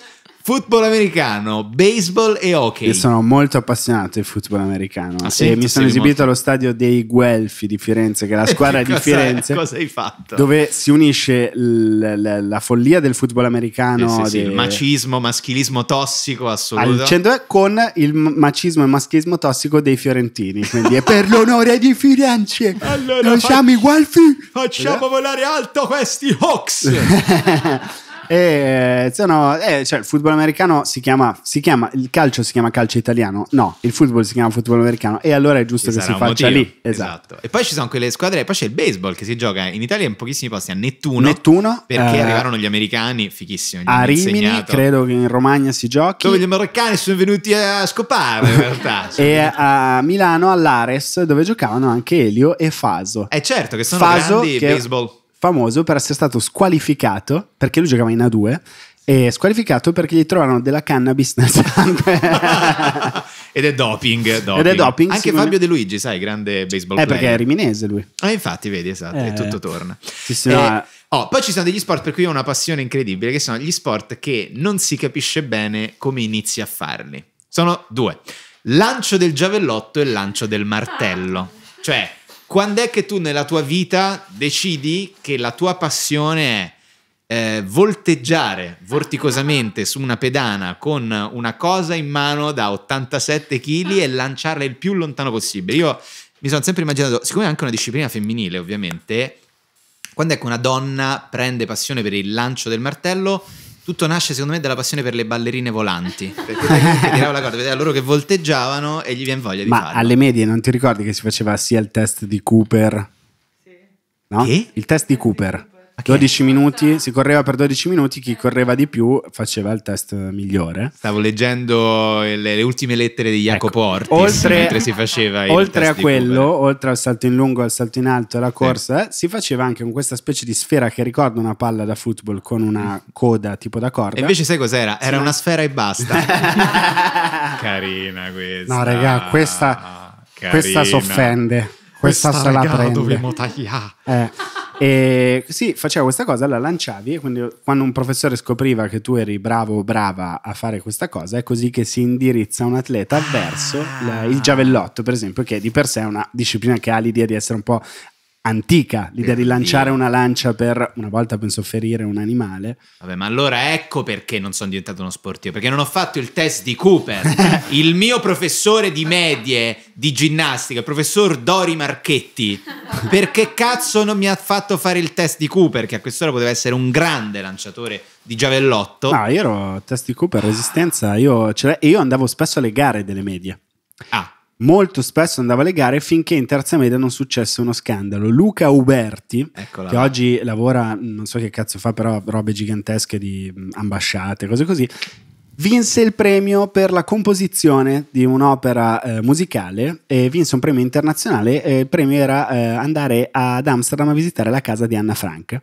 Football americano, baseball e hockey. Io sono molto appassionato di football americano ah, sì, e mi sono esibito molto. allo stadio dei Guelfi di Firenze, che è la squadra di Firenze. Cosa hai fatto? Dove si unisce l- l- la follia del football americano. Eh, sì, sì, dei... il macismo, maschilismo tossico assoluto. Al centro con il macismo e maschilismo tossico dei fiorentini. Quindi è per l'onore di Firenze. Allora, noi siamo i Guelfi. Facciamo volare alto questi Hawks. E, eh, se no, eh, cioè, il football americano si chiama, si chiama, il calcio si chiama calcio italiano, no, il football si chiama football americano e allora è giusto che, si faccia motivo. lì. Esatto. esatto. E poi ci sono quelle squadre, poi c'è il baseball che si gioca in Italia in pochissimi posti, a Nettuno. Nettuno. Perché eh, arrivarono gli americani, fichissimo. A Rimini, insegnato. credo che in Romagna si giochi. Dove gli americani sono venuti a scopare in realtà. e a Milano, all'Ares, dove giocavano anche Elio e Faso. Eh certo, che sono Faso grandi che... baseball famoso per essere stato squalificato perché lui giocava in A2 e squalificato perché gli trovarono della cannabis nel sangue. Ed è doping, doping. Ed è doping. Anche Simone. Fabio De Luigi, sai, grande baseball eh, player. È perché è riminese lui. Ah, infatti, vedi, esatto, eh, tutto torna. Sì, sì, eh, no. Eh. oh, poi ci sono degli sport per cui ho una passione incredibile, che sono gli sport che non si capisce bene come inizi a farli. Sono due. Lancio del giavellotto e lancio del martello. Cioè, quando è che tu nella tua vita decidi che la tua passione è eh, volteggiare vorticosamente su una pedana con una cosa in mano da 87 kg e lanciarla il più lontano possibile? Io mi sono sempre immaginato, siccome è anche una disciplina femminile ovviamente, quando è che una donna prende passione per il lancio del martello tutto nasce secondo me dalla passione per le ballerine volanti. Perché tiravo la corda, vedeva loro che volteggiavano e gli viene voglia di Ma farlo. alle medie non ti ricordi che si faceva sia il test di Cooper? Sì. No? Che? Il test di Cooper. Okay. 12 minuti, si correva per 12 minuti, chi correva di più faceva il test migliore. Stavo leggendo le, le ultime lettere di Jacopo ecco, Ortis oltre, mentre si faceva il Oltre a quello, oltre al salto in lungo, al salto in alto e alla corsa, sì. si faceva anche con questa specie di sfera che ricorda una palla da football con una coda tipo da corda. E invece sai cos'era? Era sì. una sfera e basta. Carina questa. No raga, questa, Carina. questa s'offende questa, questa se la prende. dovevo tagliare. Eh. E sì, faceva questa cosa, la lanciavi e quindi quando un professore scopriva che tu eri bravo o brava a fare questa cosa, è così che si indirizza un atleta verso ah. il giavellotto, per esempio, che di per sé è una disciplina che ha l'idea di essere un po' antica, l'idea di lanciare una lancia per una volta penso ferire un animale. Vabbè, ma allora ecco perché non sono diventato uno sportivo, perché non ho fatto il test di Cooper. il mio professore di medie di ginnastica, il professor Dori Marchetti, perché cazzo non mi ha fatto fare il test di Cooper, che a quest'ora poteva essere un grande lanciatore di giavellotto. No, io ero test di Cooper, resistenza, io, cioè, io andavo spesso alle gare delle medie. Ah molto spesso andava alle gare finché in terza media non successe uno scandalo. Luca Uberti, Eccola. che oggi lavora, non so che cazzo fa, però robe gigantesche di mm, ambasciate, cose così, vinse il premio per la composizione di un'opera eh, musicale e vinse un premio internazionale. il premio era eh, andare ad Amsterdam a visitare la casa di Anna Frank.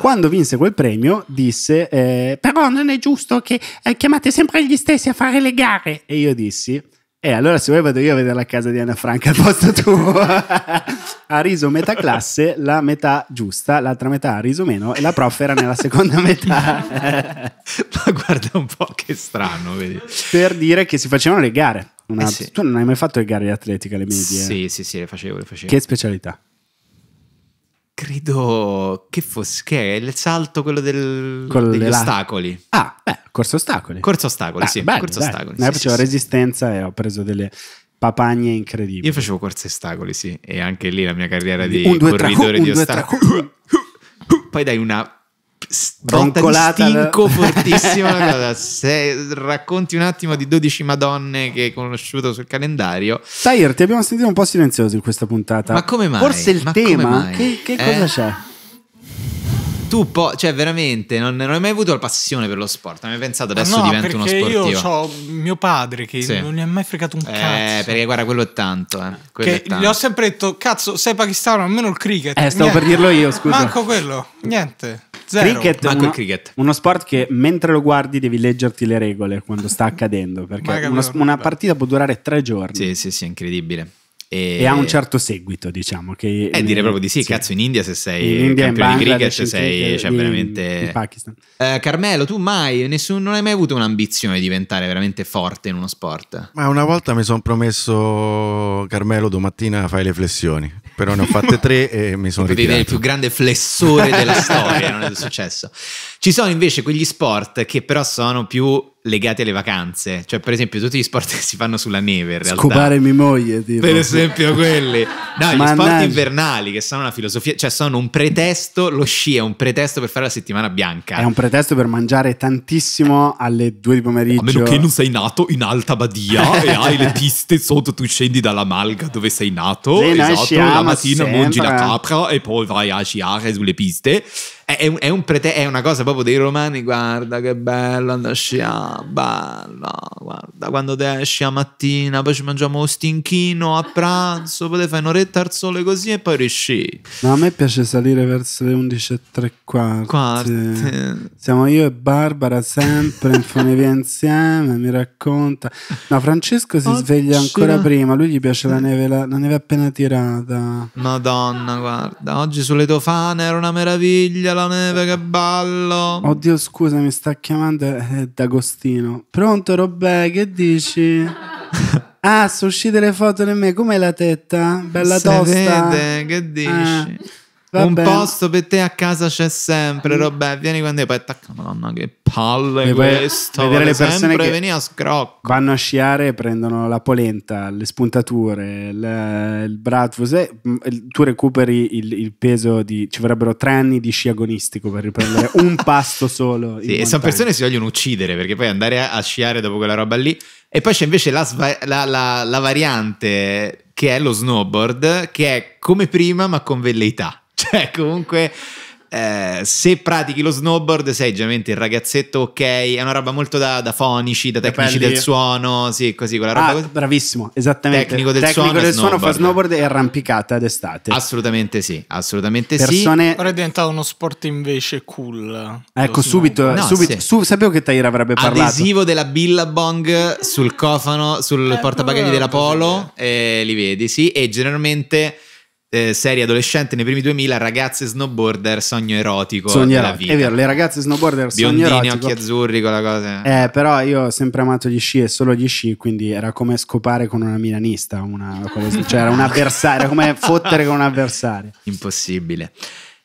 Quando vinse quel premio disse eh, però non è giusto che eh, chiamate sempre gli stessi a fare le gare. E io dissi eh, allora se vuoi vado io a vedere la casa di Anna Franca al posto tuo. ha riso metà classe, la metà giusta, l'altra metà ha riso meno e la prof era nella seconda metà. Ma guarda un po' che strano, vedi. Per dire che si facevano le gare. Una, eh sì. Tu non hai mai fatto le gare di atletica le medie? Sì, sì, sì, le facevo, le facevo. Che specialità? Credo che fosse che è il salto quello del, quello degli della... ostacoli. Ah, beh, corso ostacoli. Corso ostacoli, ah, sì, bello, corso bello. ostacoli. Sì, Io sì, facevo sì. resistenza e ho preso delle papagne incredibili. Io facevo corso ostacoli, sì, e anche lì la mia carriera di un, corridore due, di ostacoli. Poi dai una broncolata stinco fortissimo. se racconti un attimo di 12 madonne che hai conosciuto sul calendario Tyre ti abbiamo sentito un po' silenzioso in questa puntata ma come mai? forse il ma tema che, che eh? cosa c'è? tu po- cioè veramente non, non, hai mai avuto la passione per lo sport non hai pensato adesso no, divento uno sportivo io ho mio padre che sì. non gli ha mai fregato un eh, cazzo perché guarda quello è tanto, eh. quello è tanto. gli ho sempre detto cazzo sei pakistano almeno il cricket eh stavo niente. per dirlo io scusa manco quello niente Zero. Cricket Manco uno, cricket. Uno sport che mentre lo guardi devi leggerti le regole quando sta accadendo, perché uno, una partita può durare tre giorni. Sì, sì, sì, è incredibile. E... e, ha un certo seguito, diciamo. Che eh, direi proprio di sì, sì, Cazzo, in India, se sei in India, campione in di cricket, sei cioè, in, veramente. In Pakistan. Eh, Carmelo, tu mai, nessun, non hai mai avuto un'ambizione di diventare veramente forte in uno sport? Ma una volta mi sono promesso, Carmelo, domattina fai le flessioni però ne ho fatte tre e mi sono ritirato. il più grande flessore della storia, non è successo. Ci sono invece quegli sport che però sono più legati alle vacanze, cioè per esempio tutti gli sport che si fanno sulla neve in realtà. Scopare mia moglie, tipo. Per esempio quelli. No, gli sport invernali che sono una filosofia, cioè sono un pretesto, lo sci è un pretesto per fare la settimana bianca. È un pretesto per mangiare tantissimo alle due di pomeriggio. A meno che non sei nato in alta badia e hai le piste sotto, tu scendi dalla malga dove sei nato, Se esatto, la mattina mangi la capra e poi vai a sciare sulle piste è, un, è, un prete- è, una cosa proprio dei romani, guarda che bello andare a sciare, bello, guarda quando te esci a mattina, poi ci mangiamo lo stinchino a pranzo, poi te fai un'oretta al sole così e poi risci. No, a me piace salire verso le 11 e tre quarti. quarti. Siamo io e Barbara sempre in funivia insieme, mi racconta. No, Francesco si oh, sveglia ancora c'era. prima, lui gli piace la neve, la, la neve appena tirata. Madonna, guarda, oggi sulle tofane era una meraviglia la neve, che ballo. Oddio, scusa, mi sta chiamando eh, D'Agostino. Pronto, Robè, che dici? ah, sono uscite le foto di me. Com'è la tetta? Bella Se tosta. Vede, che dici? Eh. Va un bene. posto per te a casa c'è sempre, mm. Robè. Vieni quando poi attacca. Madonna, che palle questo. Vedere le persone sempre, che veni a scrocco. vanno a sciare, prendono la polenta, le spuntature, il, il bratwurst. Mm, tu recuperi il, il, peso di. Ci vorrebbero tre anni di sci agonistico per riprendere un pasto solo. Sì, e sono persone che si vogliono uccidere perché poi andare a, a sciare dopo quella roba lì. E poi c'è invece la, la, la, la variante che è lo snowboard, che è come prima ma con velleità. cioè comunque... Eh, se pratichi lo snowboard sei ovviamente il ragazzetto ok è una roba molto da, da fonici da tecnici Depelli. del suono sì così quella roba ah, così. bravissimo esattamente tecnico del tecnico suono, del suono fa snowboard e arrampicata d'estate assolutamente sì assolutamente Persone... sì ora è diventato uno sport invece cool ecco subito, no, subito sì. su, sapevo che Tair avrebbe parlato adesivo della Billabong sul cofano sul eh, portabagagli della Polo eh, li vedi sì e generalmente eh, serie adolescente nei primi 2000 ragazze snowboarder sogno erotico sogno della vita. è vero le ragazze snowboarder biondini sogno erotico occhi azzurri quella cosa eh però io ho sempre amato gli sci e solo gli sci quindi era come scopare con una milanista una cosa, cioè era un avversario era come fottere con un avversario impossibile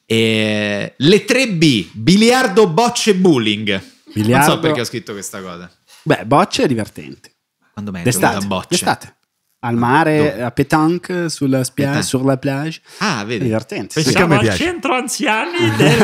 e... le 3B biliardo bocce bullying biliardo... non so perché ho scritto questa cosa beh bocce è divertente quando me è d'estate, boccia? d'estate al mare, Dove? a Petanque, sulla, spiaggia, sulla plage. Ah, vedi. È divertente. Pensiamo sì. al centro anziani del,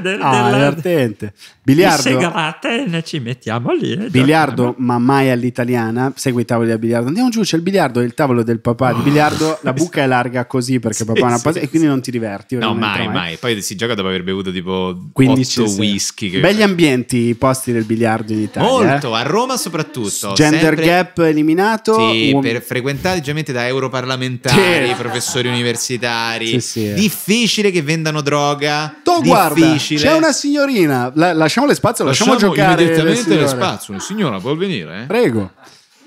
del, ah, della, divertente. Biliardo. Segrate, ne ci mettiamo lì. Eh, biliardo, ma mai all'italiana. Segui i tavoli del biliardo. Andiamo giù, c'è il biliardo, il tavolo del papà di ah. biliardo. la buca è larga così perché sì, papà è una pazza e quindi non ti diverti. No, mai, mai, mai. Poi si gioca dopo aver bevuto tipo 15 8 whisky. Che... Belli ambienti i posti del biliardo in Italia. Molto, eh. a Roma soprattutto. Gender Sempre... gap eliminato. Sì, uom- per fre- frequentati ovviamente da europarlamentari, sì. professori universitari. Sì, sì. Difficile che vendano droga. Tu guarda, c'è una signorina, la, lasciamole spazio, lasciamo, lasciamo giocare. Immediatamente le spazio, una signora può venire. Eh? Prego.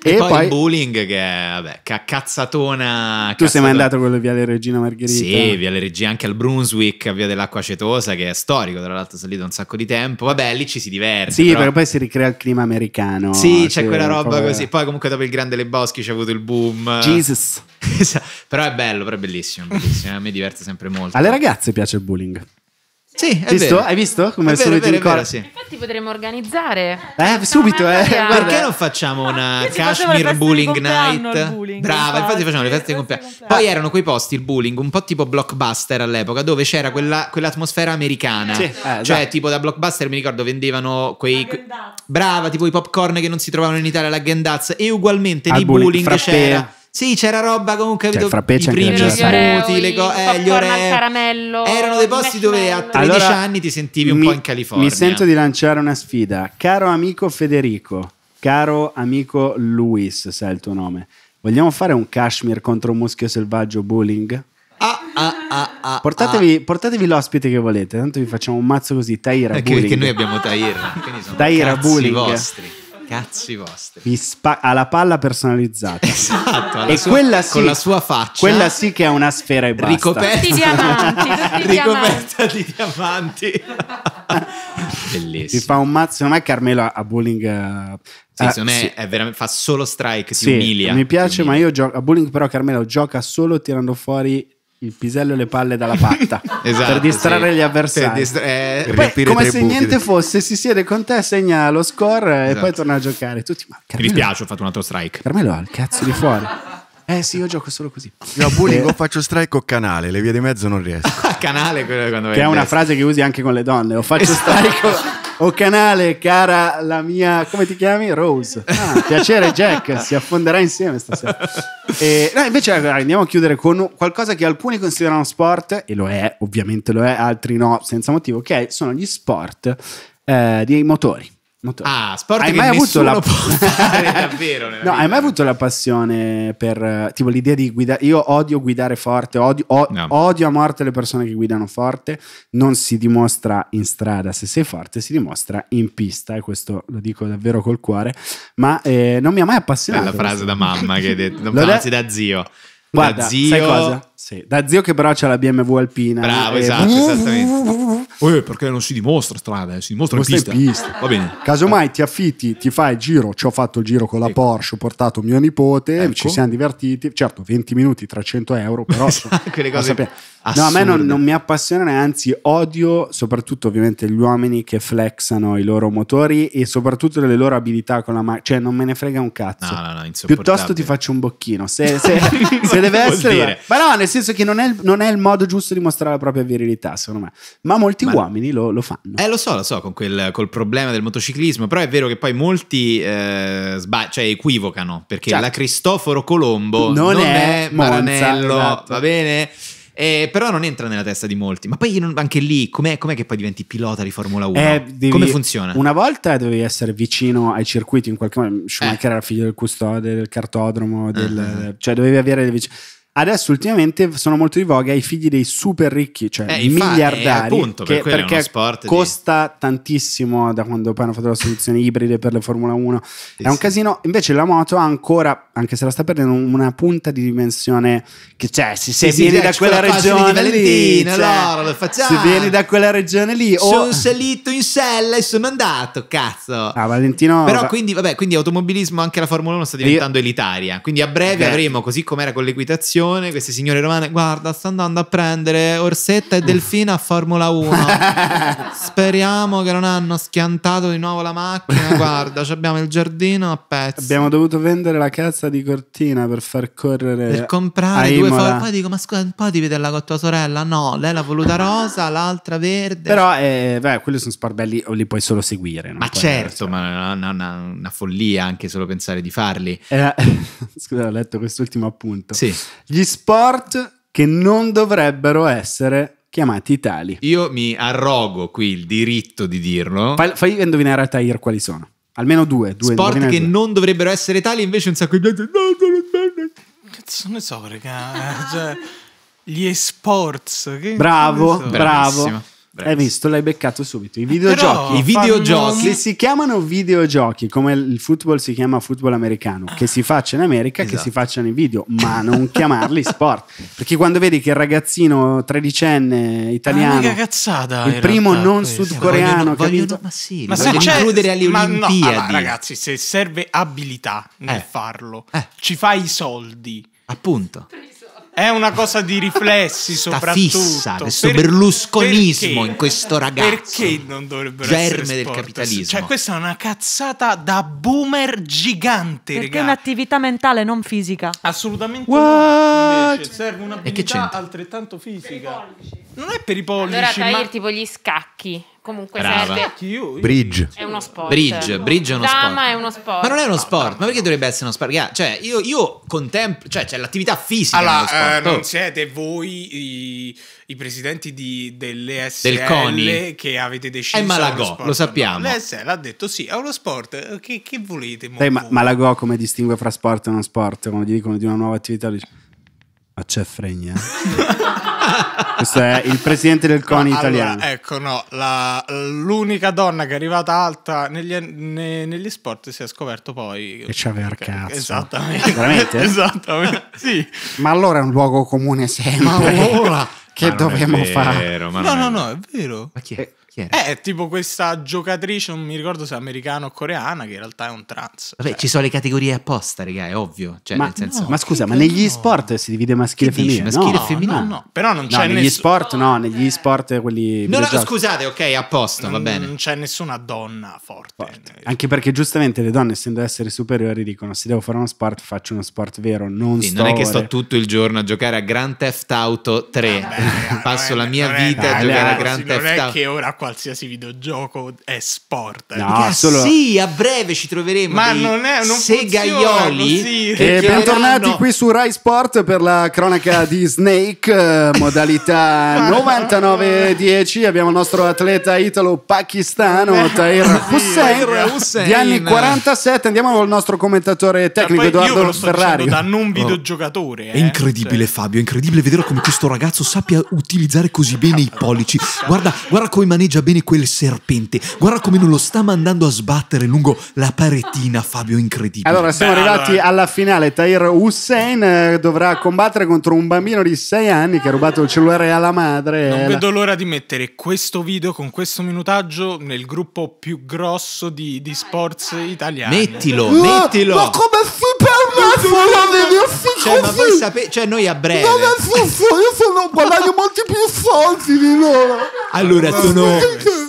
E, e poi, poi, il bullying che vabbè, cazzatona. Tu cazzatona. sei mai andato con Viale Regina Margherita? Sì, Viale Regina anche al Brunswick, a Via dell'Acqua Cetosa, che è storico, tra l'altro, salito un sacco di tempo. Vabbè, lì ci si diverte. Sì, però... perché poi si ricrea il clima americano. Sì, c'è quella roba po così. Poi comunque dopo il Grande Le Boschi c'è avuto il boom. Jesus. però è bello, però è bellissimo, bellissimo. a eh, me diverte sempre molto. Alle ragazze piace il bullying. Sì, visto? Hai visto come sono di ricordo? sì. Infatti potremmo organizzare. Eh, subito, eh. Perché non facciamo una Kashmir Bullying Night? Bullying, Brava, infatti facciamo le feste di compleanno. Poi erano quei posti, il bullying, un po' tipo blockbuster all'epoca, dove c'era quella, quell'atmosfera americana. Sì, eh, cioè, esatto. tipo da blockbuster mi ricordo vendevano quei... Brava, tipo i popcorn che non si trovavano in Italia, la Gendaz. E ugualmente di bullying, bullying c'era sì, c'era roba comunque, cioè, capito? Cioè, fra Peccia I primi smuti, le cose, eh, gli caramello. Erano dei posti dove a 13 allora, anni ti sentivi un mi, po' in California. Mi sento di lanciare una sfida. Caro amico Federico, caro amico Luis, sai il tuo nome. Vogliamo fare un cashmere contro un muschio selvaggio bowling? Ah, ah, ah, ah portatevi, ah. portatevi, l'ospite che volete, tanto vi facciamo un mazzo così, Taira eh, Perché noi abbiamo Taira, quindi sono Taira Bullying. vostri cazzi vostri. Vi spa- ha la palla personalizzata. Esatto, e sua, quella sì, con la sua faccia. Quella sì che è una sfera e basta. Ricoperta, di diamanti, ricoperta di diamanti. Bellissimo. Ti fa un mazzo, non è Carmelo a bowling... Uh, eh, sì, uh, secondo me sì. fa solo strike, si sì, umilia. Mi piace, umilia. ma io gio- a bowling però Carmelo gioca solo tirando fuori il pisello e le palle dalla patta esatto, per distrarre sì. gli avversari. Distra- eh, poi, come se buchi. niente fosse, si siede con te, segna lo score esatto. e poi torna a giocare. Tutti, ma Carmelo, Mi dispiace, ho fatto un altro strike. Carmelo ha il cazzo di fuori. Eh sì, io gioco solo così. Io a bullying eh. o faccio strike o canale, le vie di mezzo non riesco. canale quello quando Che è una frase che usi anche con le donne, o faccio esatto. strike o canale, cara la mia, come ti chiami? Rose. Ah, piacere Jack, si affonderà insieme stasera. E, no, invece andiamo a chiudere con qualcosa che alcuni considerano sport, e lo è, ovviamente lo è, altri no, senza motivo, che sono gli sport eh, dei motori. Molto... Ah, sport hai mai avuto la... fare davvero no, vita. Hai mai avuto la passione per tipo l'idea di guidare? Io odio guidare forte, odio, o, no. odio, a morte le persone che guidano forte. Non si dimostra in strada se sei forte, si dimostra in pista, e questo lo dico davvero col cuore. Ma eh, non mi ha mai appassionato. È la frase da mamma che hai detto, non anzi, da zio. Guarda, da zio... sai cosa? Sì, da zio che però c'ha la BMW alpina. Bravo, e... Eh, esatto, esattamente eh, perché non si dimostra strada, eh, si dimostra in pista. pista. Va bene. Casomai eh. ti affitti, ti fai il giro, ci ho fatto il giro con la ecco. Porsche, ho portato mio nipote, ecco. ci siamo divertiti, certo 20 minuti, 300 euro, però... Esatto, quelle cose... Assurda. No, a me non, non, mi appassionano, anzi odio soprattutto ovviamente gli uomini che flexano i loro motori e soprattutto le loro abilità con la macchina, cioè non me ne frega un cazzo. No, no, no, Piuttosto ti faccio un bocchino, se, se, se deve essere... Ma no, nel senso che non è, non è, il modo giusto di mostrare la propria virilità, secondo me. Ma molti Ma... uomini lo, lo, fanno. Eh, lo so, lo so, con quel, col problema del motociclismo, però è vero che poi molti eh, sbag- cioè, equivocano, perché certo. la Cristoforo Colombo non, non è, è Maranello, esatto. va bene? Eh, però non entra nella testa di molti. Ma poi non, anche lì, com'è, com'è, che poi diventi pilota di Formula 1? Eh, devi, Come funziona? Una volta dovevi essere vicino ai circuiti in qualche modo. Schumacher eh. era figlio del custode, del cartodromo, del, uh-huh. cioè dovevi avere le vicine Adesso ultimamente sono molto di voga i figli dei super ricchi, cioè eh, miliardari, appunto, per che, perché costa di... tantissimo da quando poi hanno fatto la soluzione ibride per le Formula 1. Sì, è un casino, invece la moto ha ancora, anche se la sta perdendo, una punta di dimensione che cioè, se, se sì, vieni sì, da quella regione Valentino, lì, allora, cioè, se vieni da quella regione lì, oh. sono salito in sella e sono andato, cazzo. Ah, Valentino Però va... quindi, vabbè, quindi automobilismo anche la Formula 1 sta diventando Io... elitaria, quindi a breve okay. avremo così com'era con l'equitazione camione, queste signore romane, guarda, sto andando a prendere Orsetta e Delfina a Formula 1. Speriamo che non hanno schiantato di nuovo la macchina, guarda, abbiamo il giardino a pezzi. Abbiamo dovuto vendere la cazza di Cortina per far correre Per comprare due Ford, poi dico, ma scusa, un po' di vederla con tua sorella? No, lei l'ha voluta rosa, l'altra verde. Però, eh, beh, quelli sono sport o li puoi solo seguire. Ma certo, ma è una, una, una follia anche solo pensare di farli. Eh, scusa, ho letto quest'ultimo appunto. Sì. Gli sport che non dovrebbero essere chiamati tali. Io mi arrogo qui il diritto di dirlo. Fai, fai indovinare a Tahir quali sono. Almeno due. due sport che due. non dovrebbero essere tali, invece un sacco di gente... No, Cazzo ne so, raga. cioè, gli esports. Bravo, bravo. Hai visto, l'hai beccato subito. I videogiochi, I videogiochi fanno... si chiamano videogiochi, come il football si chiama football americano, che si faccia in America, esatto. che si esatto. facciano i video, ma non chiamarli sport. Perché quando vedi che il ragazzino tredicenne italiano, ah, cazzata, il primo realtà, non questo. sudcoreano, vogliono, vogliono, ma sì, ma se c'è, includere alle ma Olimpiadi. No, ma ragazzi, se serve abilità nel eh. farlo, eh. ci fai i soldi. Appunto. È una cosa di riflessi Sta soprattutto. fissa questo per, berlusconismo perché? in questo ragazzo. Perché non dovrebbero Germe del capitalismo. Cioè questa è una cazzata da boomer gigante, Perché è un'attività mentale, non fisica. Assolutamente no. Invece, serve un'abilità altrettanto fisica. Non è per i pollici, Allora, ma... tipo gli scacchi. Comunque Brava. serve. Bridge. È uno sport. Bridge, bridge è uno Dama sport. è uno sport. Ma non è uno sport, ma perché dovrebbe essere uno sport? Cioè, io, io contemplo, cioè c'è l'attività fisica Allora, eh, non siete voi i, i presidenti di, dell'ESL del CONI che avete deciso È Malagò, lo sappiamo. No, L'ESL ha detto sì, è uno sport, che, che volete? Dai, ma, Malagò come distingue fra sport e non sport? come dicono di una nuova attività, dice... Ma c'è fregna? Questo è il presidente del CONI no, italiano. ecco, no, la, l'unica donna che è arrivata alta negli, ne, negli sport si è scoperto poi... Che c'aveva il cazzo. Esattamente. Veramente? esattamente, sì. Ma allora è un luogo comune sempre. Ma ora Che dobbiamo fare? No, no, no, è vero. Ma chi è? Eh, chi era? Eh, tipo questa giocatrice, non mi ricordo se americana o coreana, che in realtà è un trans. Vabbè, cioè. ci sono le categorie apposta, raga, è ovvio. Cioè, ma, senso, no, ma, scusa, ma negli no. sport si divide maschile e femminile? Maschile no, e femminile? No, no, però non c'è negli ness- sport, no, negli eh. sport quelli... No, no, scusate, ok, a posto, va bene. Non c'è nessuna donna forte. forte. Anche perché giustamente le donne, essendo essere superiori, dicono se devo fare uno sport, faccio uno sport vero, non sì, sto... Non è che sto tutto il giorno a giocare a Grand Theft Auto 3. Vabbè, Passo la mia vita a giocare a Grand Theft Auto. Non è che ora qualsiasi videogioco è sport. Eh. No, solo... Sì, a breve ci troveremo. Ma non è un segaioli. Che e bentornati qui su Rai Sport per la cronaca di Snake, eh, modalità 99-10. Abbiamo il nostro atleta italo-pakistano Tahir Hussein di anni 47. Andiamo col nostro commentatore tecnico Edoardo Ferrari. Da non oh. videogiocatore. Eh. È incredibile, cioè. Fabio. È incredibile vedere come questo ragazzo sappia utilizzare così bene i pollici. Guarda, guarda come maneggia maneggia bene quel serpente. Guarda come non lo sta mandando a sbattere lungo la paretina, Fabio, incredibile. Allora, siamo Beh, arrivati allora. alla finale. Tahir Hussein eh, dovrà combattere contro un bambino di 6 anni che ha rubato il cellulare alla madre. Non vedo l'ora di mettere questo video con questo minutaggio nel gruppo più grosso di, di sports italiani. Mettilo, no, mettilo. Ma come si permette? Cioè, ma voi sapete, cioè noi a breve. Non è giusto, io sono guadagno molti più soldi di loro. Allora sono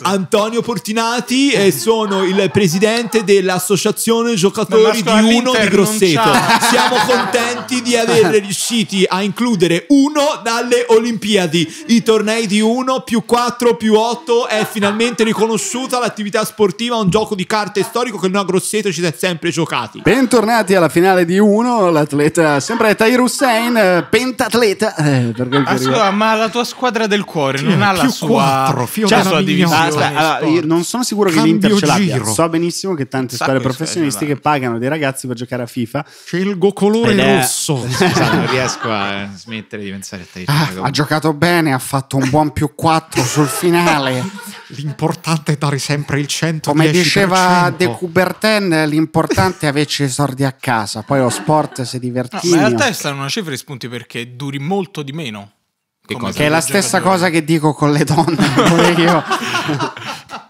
Antonio Portinati e sono il presidente dell'associazione giocatori di uno di Grosseto. Siamo contenti di aver riusciti a includere uno dalle Olimpiadi. I tornei di uno più 4 più 8 è finalmente riconosciuta l'attività sportiva, un gioco di carte storico che noi a Grosseto ci siamo sempre giocati. Bentornati alla finale di uno, l'atleta sempre è Tahir Hussein, eh, pentatleta. Eh, ah, scusa, ma la tua squadra del cuore non ha la sua, 4, cioè, la divisione. aspetta, allora, io non sono sicuro Cambio che l'Inter ce l'abbia. Giro. So benissimo che tante squadre professionistiche esatto. pagano dei ragazzi per giocare a FIFA. Scelgo colore è... rosso. Scusa, non riesco a eh, smettere di pensare a te. Ah, ha giocato bene, ha fatto un buon più 4 sul finale. L'importante è dare sempre il 100%. Come diceva De Coubertin, l'importante è averci i soldi a casa. Poi lo sport si divertiva. No, ma in realtà è stata una cifra di spunti perché duri molto di meno che, cosa? che è la stessa cosa che dico con le donne. io.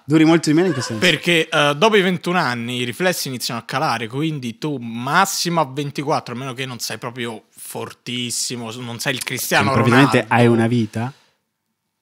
Duri molto di meno in questo senso. Perché uh, dopo i 21 anni i riflessi iniziano a calare, quindi tu massimo a 24, a meno che non sei proprio fortissimo, non sei il cristiano Ronaldo. hai una vita?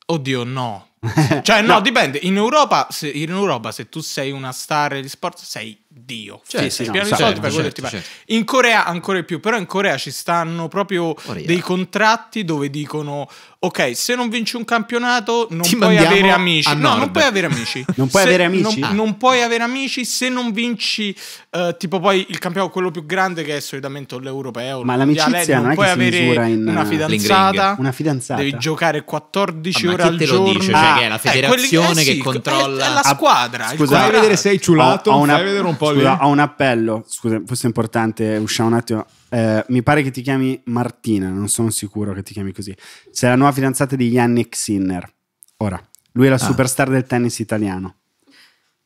Oddio, no. cioè, no, no, dipende. In Europa, se, in Europa, se tu sei una star di sport, sei Dio. Cioè, certo, certo, certo. In Corea ancora di più, però in Corea ci stanno proprio Corea. dei contratti dove dicono ok, se non vinci un campionato non Ti puoi avere amici. No, non puoi avere amici. non puoi se avere amici? Non, ah. non, puoi avere amici se non vinci eh, tipo poi il campionato quello più grande che è solitamente l'europeo. Ma l'amicizia non, non puoi avere in, una fidanzata. Una fidanzata. Devi giocare 14 ah, ore al giorno. Dice? Cioè, ah, che è la federazione eh, quelli, eh, sì, che eh, controlla è, è la squadra. Scusa, vedere se hai ciulato, ho, ho una... vedere un Scusa, ho un appello. Scusa, questo è importante, usciamo un attimo. Eh, mi pare che ti chiami Martina, non sono sicuro che ti chiami così. Sei la nuova fidanzata di Yannick Sinner. Ora, lui è la ah. superstar del tennis italiano.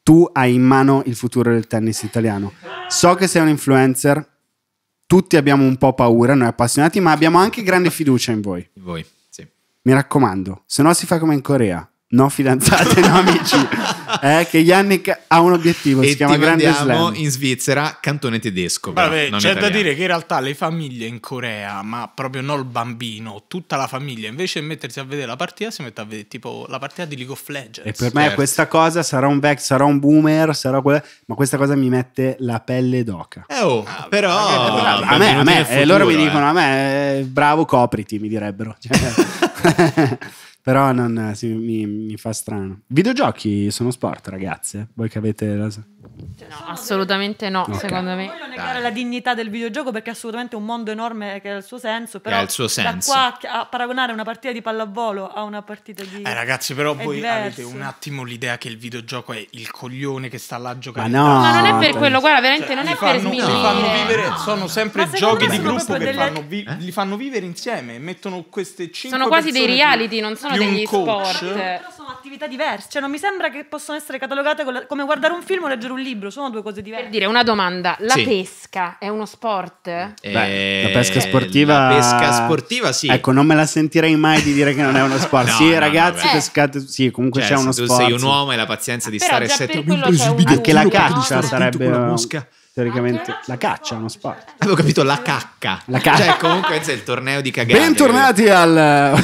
Tu hai in mano il futuro del tennis italiano. So che sei un influencer, tutti abbiamo un po' paura, noi appassionati, ma abbiamo anche grande fiducia in voi. In voi, sì. Mi raccomando, se no si fa come in Corea. No fidanzate, no amici. Eh, che Yannick ha un obiettivo, e si chiama Grande Slam. in Svizzera, cantone tedesco. Però, Vabbè, c'è italiano. da dire che in realtà le famiglie in Corea, ma proprio non il bambino, tutta la famiglia, invece di mettersi a vedere la partita, si mette a vedere tipo la partita di League of Legends. E per me certo. questa cosa sarà un back, sarà un boomer, sarà quella, ma questa cosa mi mette la pelle d'oca. Eh oh, ah, però... a me, a me, futuro, loro mi dicono, eh. a me, eh, bravo, copriti, mi direbbero. Cioè, Però non, sì, mi, mi, fa strano. Videogiochi sono sport, ragazze. Eh. Voi che avete la... Cioè, no, assolutamente no, okay. secondo me. Non voglio negare Dai. la dignità del videogioco perché è assolutamente un mondo enorme che ha il suo senso, però il suo senso. da qua a paragonare una partita di pallavolo a una partita di... Eh ragazzi, però voi diverso. avete un attimo l'idea che il videogioco è il coglione che sta là a giocare. Ma no, ma non è per cioè, quello, guarda, veramente cioè, non è fanno, per sminuire. Li fanno vivere, sono sempre giochi di gruppo che delle... fanno vi- eh? li fanno vivere insieme, mettono queste 5 Sono quasi dei reality, non sono degli coach, sport sono attività diverse, cioè non mi sembra che possano essere catalogate come guardare un film o leggere un libro, sono due cose diverse. Per dire una domanda, la sì. pesca è uno sport? Eh, Beh, la pesca sportiva... La pesca sportiva sì. Ecco, non me la sentirei mai di dire che non è uno sport. no, sì, no, ragazzi, no, pescate, sì, comunque cioè, c'è uno sport. Se tu sei un uomo e la pazienza di Però stare sette subito Anche la caccia sarebbe... Una mosca teoricamente ah, la caccia è uno sport. Avevo capito la cacca. La cacca. Cioè, comunque è il torneo di cagare. Bentornati al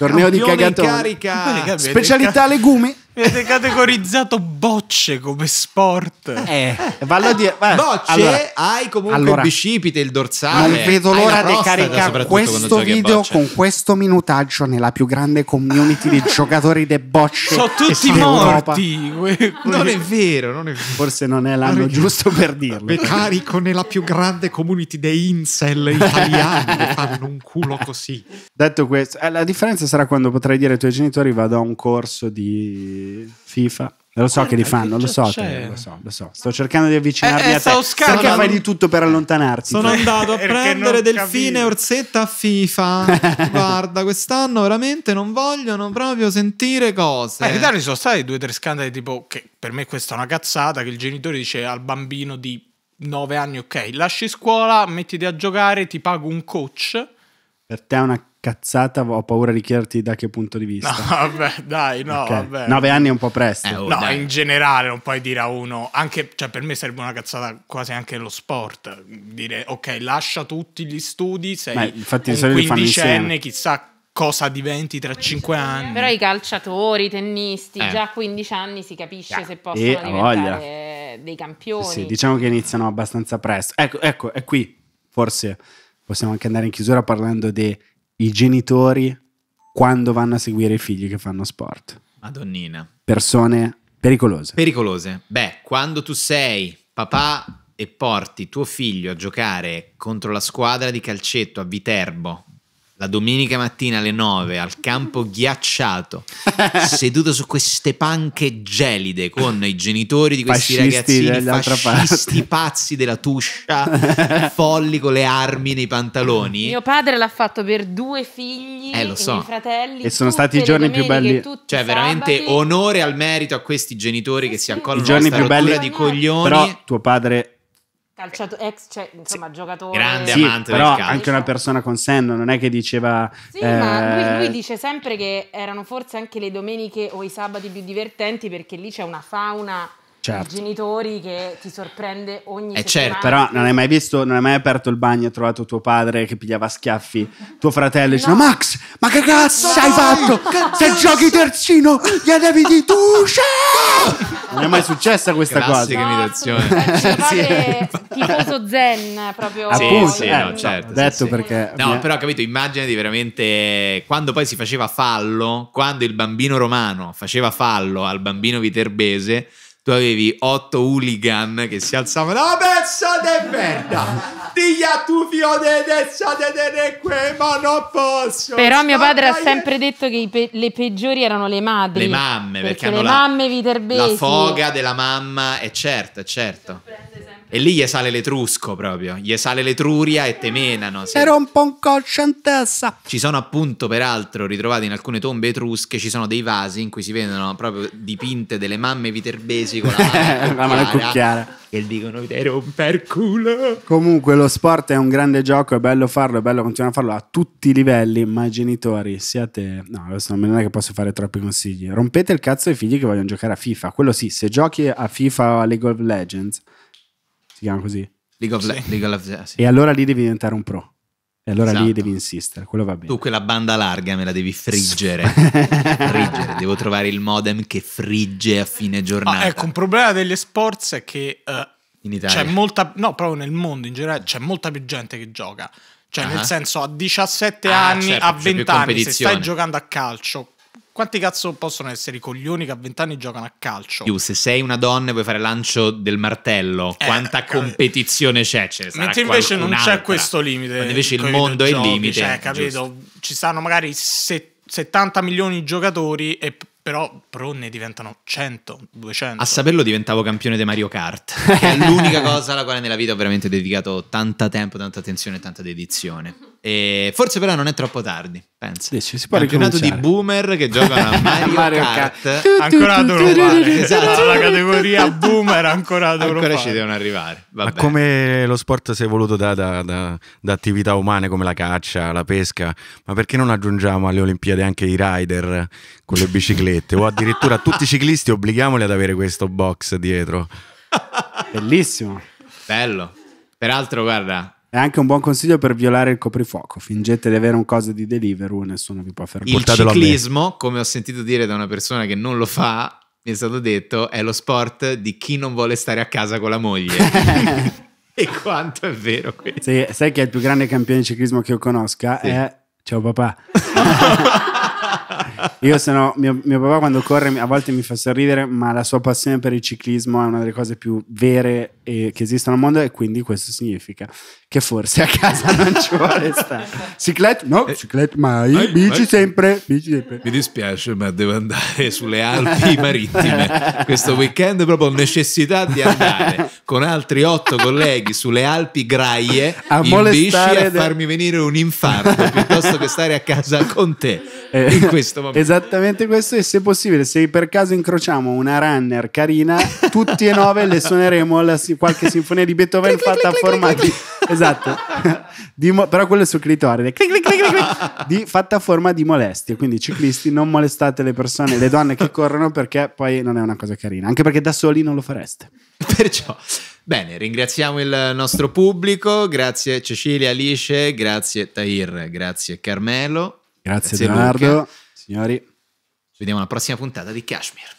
Torneo Campione di cagato. carica. Specialità legumi. Avete categorizzato bocce come sport. Eh, vallo a dire. Vabbè, eh, bocce, allora, hai comunque allora, il bicipite, il dorsale. Non vedo l'ora di caricare questo video con questo minutaggio nella più grande community di giocatori de bocce. Sono tutti morti. non è vero, non è vero. Forse non è l'anno non giusto per dirlo. Ve carico nella più grande community dei incel italiani che fanno un culo così. Detto questo, eh, la differenza sarà quando potrai dire ai tuoi genitori vado a un corso di FIFA. Lo so Guarda, che li fanno, lo so, te, lo so, lo so, Sto cercando di avvicinarmi eh, eh, a te. Perché andando... fai di tutto per allontanarsi? Sono te. Cioè, andato a prendere delfine e orsetta a FIFA. Guarda, quest'anno veramente non vogliono proprio sentire cose. Eh, in ci sono stati due o tre scandali tipo che per me questa è una cazzata che il genitore dice al bambino di 9 anni ok, lasci scuola, mettiti a giocare, ti pago un coach. Per te è una cazzata, ho paura di chiederti da che punto di vista. No, vabbè, dai, no, okay. vabbè. Nove anni è un po' presto. Eh, oh, no, dai. in generale non puoi dire a uno, anche, cioè per me sarebbe una cazzata quasi anche lo sport, dire ok, lascia tutti gli studi, sei Beh, infatti, un quindicenne, chissà cosa diventi tra 5 anni. Però i calciatori, i tennisti, eh. già a 15 anni si capisce yeah. se possono e diventare voglia. dei campioni. Sì, diciamo che iniziano abbastanza presto. Ecco, ecco, è qui, forse possiamo anche andare in chiusura parlando di i genitori quando vanno a seguire i figli che fanno sport. Madonnina. Persone pericolose. Pericolose. Beh, quando tu sei papà e porti tuo figlio a giocare contro la squadra di calcetto a Viterbo la domenica mattina alle 9 al campo ghiacciato, seduto su queste panche gelide con i genitori di questi fascisti ragazzini fascisti pazzi della tuscia, folli con le armi nei pantaloni. Mio padre l'ha fatto per due figli eh, lo so. e fratelli. E sono stati i giorni più belli. Cioè veramente onore al merito a questi genitori che si eh accolgono a questa rottura belli, di coglioni. Però tuo padre Calciato, ex, cioè, insomma, sì. giocatore. Grande sì, amante però anche una persona con senno, non è che diceva... Sì, eh... ma lui, eh, lui, dice sempre che erano forse anche le domeniche o i sabati più divertenti perché lì c'è una fauna Certo. genitori che ti sorprende ogni eh E certo, però non hai mai visto, non hai mai aperto il bagno e trovato tuo padre che pigliava schiaffi, tuo fratello e no. dice Max, ma che cazzo no. hai fatto? Se giochi terzino, gli devi di tuce! Cioè! Non è mai successa questa Classica cosa. Classica imitazione. Esatto. sì. tifoso zen proprio. Sì, Appunto, sì, eh, no, certo. Detto sì, perché... No, però capito, immaginati veramente... Quando poi si faceva fallo, quando il bambino romano faceva fallo al bambino viterbese tu avevi otto hooligan che si alzavano, ah, pezza di merda! Diglia tu fio oh, de testa de de ma non posso! Però mio padre ha eh. sempre detto che pe le peggiori erano le madri. Le mamme, perché, perché hanno le la, mamme Viterbesi. La foga della mamma, è eh, certo, è certo. sempre e lì gli sale l'etrusco proprio, gli sale l'etruria e temenano. Sì. Era un po' un coscientessa. Ci sono appunto, peraltro, ritrovati in alcune tombe etrusche, ci sono dei vasi in cui si vedono proprio dipinte delle mamme viterbesi con la mano cucchiara. Che dicono era un perculo. Comunque lo sport è un grande gioco, è bello farlo, è bello continuare a farlo a tutti i livelli, ma genitori siate... No, adesso non è che posso fare troppi consigli. Rompete il cazzo ai figli che vogliono giocare a FIFA. Quello sì, se giochi a FIFA o a League of Legends si chiama così. League of, sì. League of Legends. Ah, sì. E allora lì devi diventare un pro. E allora esatto. lì devi insistere, quello va bene. Tu quella banda larga me la devi friggere. friggere. Devo trovare il modem che frigge a fine ah, giornata. Ah, ecco, un problema degli sports è che uh, in Italia c'è molta, no, proprio nel mondo in generale c'è molta più gente che gioca. Cioè, uh -huh. nel ah. senso, a 17 ah, anni, certo, a 20 anni, se stai giocando a calcio quanti cazzo possono essere i coglioni che a vent'anni giocano a calcio? Più, se sei una donna e vuoi fare lancio del martello, eh, quanta eh, competizione c'è? Ce cioè, mentre invece non c'è questo limite. Quando invece il mondo è il limite. Cioè, capito? Giusto. Ci stanno magari 70 milioni di giocatori e però pro ne diventano 100, 200. A saperlo diventavo campione di Mario Kart, che è l'unica cosa alla quale nella vita ho veramente dedicato tanto tempo, tanta attenzione e tanta dedizione. E forse però non è troppo tardi, penso. Dici, si può Campionato di boomer che giocano a Mario, Mario Kart. Kart. ancora devono fare. Esatto, la categoria boomer ancora devono Ancora fare. ci devono arrivare. Vabbè. Ma come lo sport si è evoluto da, da, da, da, attività umane come la caccia, la pesca, ma perché non aggiungiamo alle Olimpiadi anche i rider con le biciclette o addirittura tutti i ciclisti obblighiamoli ad avere questo box dietro? Bellissimo. Bello. Peraltro, guarda, è anche un buon consiglio per violare il coprifuoco. Fingete di avere un cosa di delivery e nessuno vi può fermare. Il ciclismo, come ho sentito dire da una persona che non lo fa, mi è stato detto, è lo sport di chi non vuole stare a casa con la moglie. e quanto è vero questo. Sì, sai che è il più grande campione di ciclismo che io conosca sì. è... Ciao papà. Io sono mio, mio, papà quando corre a volte mi fa sorridere, ma la sua passione per il ciclismo è una delle cose più vere e, eh, che esistono al mondo e quindi questo significa che forse a casa non ci vuole stare. Ciclette? No, eh, ciclette mai, vai, bici, vai. Sempre, bici sempre. Mi dispiace, ma devo andare sulle Alpi marittime. Questo weekend proprio ho necessità di andare con altri otto colleghi sulle Alpi Graie a in bici a farmi venire un infarto piuttosto che stare a casa con te eh, in questo momento. Esattamente questo e se possibile, se per caso incrociamo una runner carina, tutti e nove le suoneremo la, qualche sinfonia di Beethoven fatta a forma di esatto. Mo- però quello è sul clitoride. Clic, clic, clic, clic, clic. di, fatta forma di molestie. Quindi ciclisti, non molestate le persone, le donne che corrono perché poi non è una cosa carina. Anche perché da soli non lo fareste. Perciò... Bene, ringraziamo il nostro pubblico, grazie Cecilia Alice, grazie Tahir, grazie Carmelo. Grazie, grazie Leonardo, signori. Ci vediamo alla prossima puntata di Kashmir.